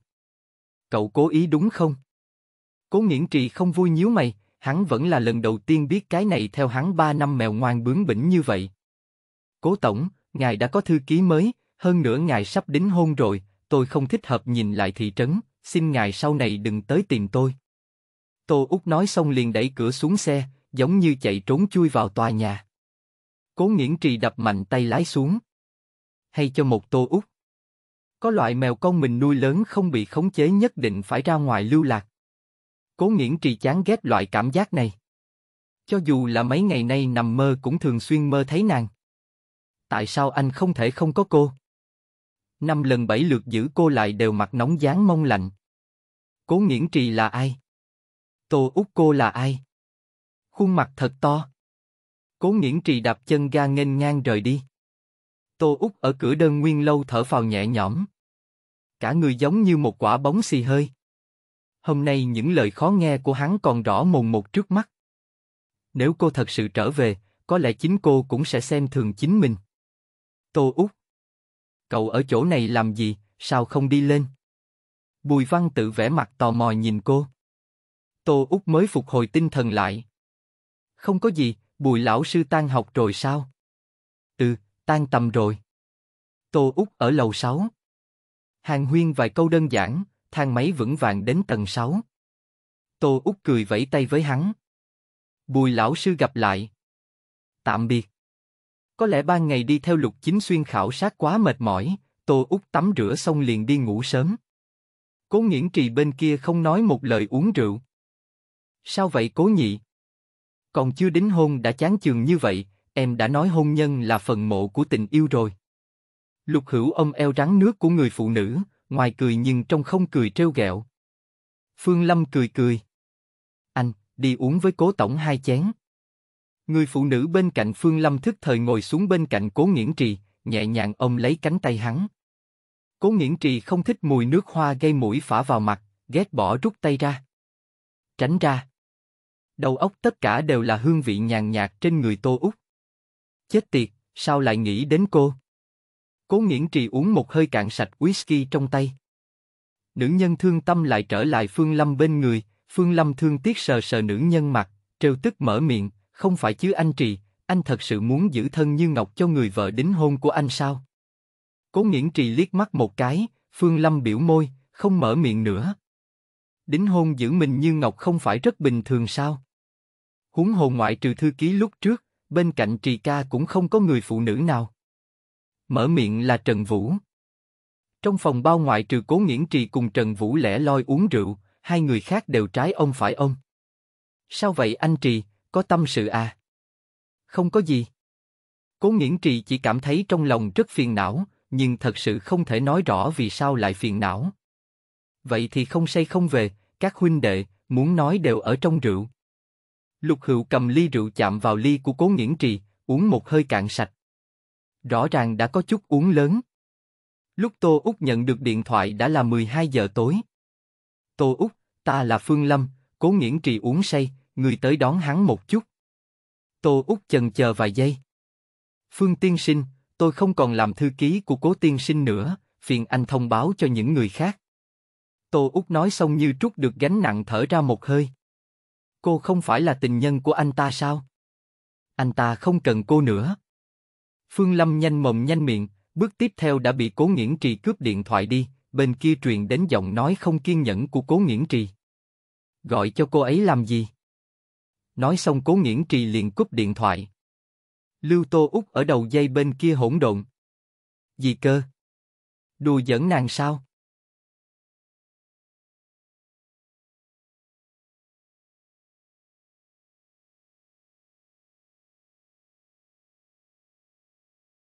Speaker 1: Cậu cố ý đúng không? Cố nghiễn trì không vui nhíu mày, hắn vẫn là lần đầu tiên biết cái này theo hắn ba năm mèo ngoan bướng bỉnh như vậy. Cố tổng, ngài đã có thư ký mới, hơn nữa ngài sắp đính hôn rồi, tôi không thích hợp nhìn lại thị trấn, xin ngài sau này đừng tới tìm tôi. Tô Úc nói xong liền đẩy cửa xuống xe, giống như chạy trốn chui vào tòa nhà. Cố nghiễn trì đập mạnh tay lái xuống. Hay cho một Tô Úc. Có loại mèo con mình nuôi lớn không bị khống chế nhất định phải ra ngoài lưu lạc. Cố nghiễn trì chán ghét loại cảm giác này. Cho dù là mấy ngày nay nằm mơ cũng thường xuyên mơ thấy nàng. Tại sao anh không thể không có cô? Năm lần bảy lượt giữ cô lại đều mặt nóng dáng mong lạnh. Cố nghiễn trì là ai? Tô Úc cô là ai? Khuôn mặt thật to. Cố nghiễn trì đạp chân ga nghênh ngang rời đi. Tô Úc ở cửa đơn nguyên lâu thở phào nhẹ nhõm cả người giống như một quả bóng xì hơi. Hôm nay những lời khó nghe của hắn còn rõ mồn một trước mắt. Nếu cô thật sự trở về, có lẽ chính cô cũng sẽ xem thường chính mình. Tô Úc. Cậu ở chỗ này làm gì, sao không đi lên? Bùi Văn tự vẽ mặt tò mò nhìn cô. Tô Úc mới phục hồi tinh thần lại. Không có gì, Bùi lão sư tan học rồi sao? Ừ, tan tầm rồi. Tô Úc ở lầu 6. Hàng Huyên vài câu đơn giản, thang máy vững vàng đến tầng 6. Tô Úc cười vẫy tay với hắn. Bùi lão sư gặp lại. Tạm biệt. Có lẽ ban ngày đi theo lục chính xuyên khảo sát quá mệt mỏi, Tô Úc tắm rửa xong liền đi ngủ sớm. Cố nghiễn trì bên kia không nói một lời uống rượu. Sao vậy cố nhị? Còn chưa đính hôn đã chán chường như vậy, em đã nói hôn nhân là phần mộ của tình yêu rồi. Lục Hữu ôm eo rắn nước của người phụ nữ, ngoài cười nhưng trong không cười trêu ghẹo. Phương Lâm cười cười. Anh, đi uống với cố tổng hai chén. Người phụ nữ bên cạnh Phương Lâm thức thời ngồi xuống bên cạnh cố nghiễn trì, nhẹ nhàng ôm lấy cánh tay hắn. Cố nghiễn trì không thích mùi nước hoa gây mũi phả vào mặt, ghét bỏ rút tay ra. Tránh ra. Đầu óc tất cả đều là hương vị nhàn nhạt trên người Tô Úc. Chết tiệt, sao lại nghĩ đến cô? Cố nghiễn trì uống một hơi cạn sạch whisky trong tay. Nữ nhân thương tâm lại trở lại Phương Lâm bên người, Phương Lâm thương tiếc sờ sờ nữ nhân mặt, trêu tức mở miệng, không phải chứ anh trì, anh thật sự muốn giữ thân như ngọc cho người vợ đính hôn của anh sao? Cố nghiễn trì liếc mắt một cái, Phương Lâm biểu môi, không mở miệng nữa. Đính hôn giữ mình như ngọc không phải rất bình thường sao? Huống hồ ngoại trừ thư ký lúc trước, bên cạnh trì ca cũng không có người phụ nữ nào. Mở miệng là Trần Vũ. Trong phòng bao ngoại trừ Cố Nghiễn Trì cùng Trần Vũ lẻ loi uống rượu, hai người khác đều trái ông phải ông. Sao vậy anh Trì, có tâm sự à? Không có gì. Cố Nghiễn Trì chỉ cảm thấy trong lòng rất phiền não, nhưng thật sự không thể nói rõ vì sao lại phiền não. Vậy thì không say không về, các huynh đệ, muốn nói đều ở trong rượu. Lục Hữu cầm ly rượu chạm vào ly của Cố Nghiễn Trì, uống một hơi cạn sạch. Rõ ràng đã có chút uống lớn. Lúc Tô Úc nhận được điện thoại đã là 12 giờ tối. Tô Úc, ta là Phương Lâm, cố nghiễn trì uống say, người tới đón hắn một chút. Tô Úc chần chờ vài giây. Phương tiên sinh, tôi không còn làm thư ký của cố tiên sinh nữa, phiền anh thông báo cho những người khác. Tô Úc nói xong như trút được gánh nặng thở ra một hơi. Cô không phải là tình nhân của anh ta sao? Anh ta không cần cô nữa. Phương Lâm nhanh mồm nhanh miệng, bước tiếp theo đã bị Cố Nghiễn Trì cướp điện thoại đi, bên kia truyền đến giọng nói không kiên nhẫn của Cố Nghiễn Trì. Gọi cho cô ấy làm gì? Nói xong Cố Nghiễn Trì liền cúp điện thoại. Lưu Tô Úc ở đầu dây bên kia hỗn độn. Gì cơ? Đùa giỡn nàng sao?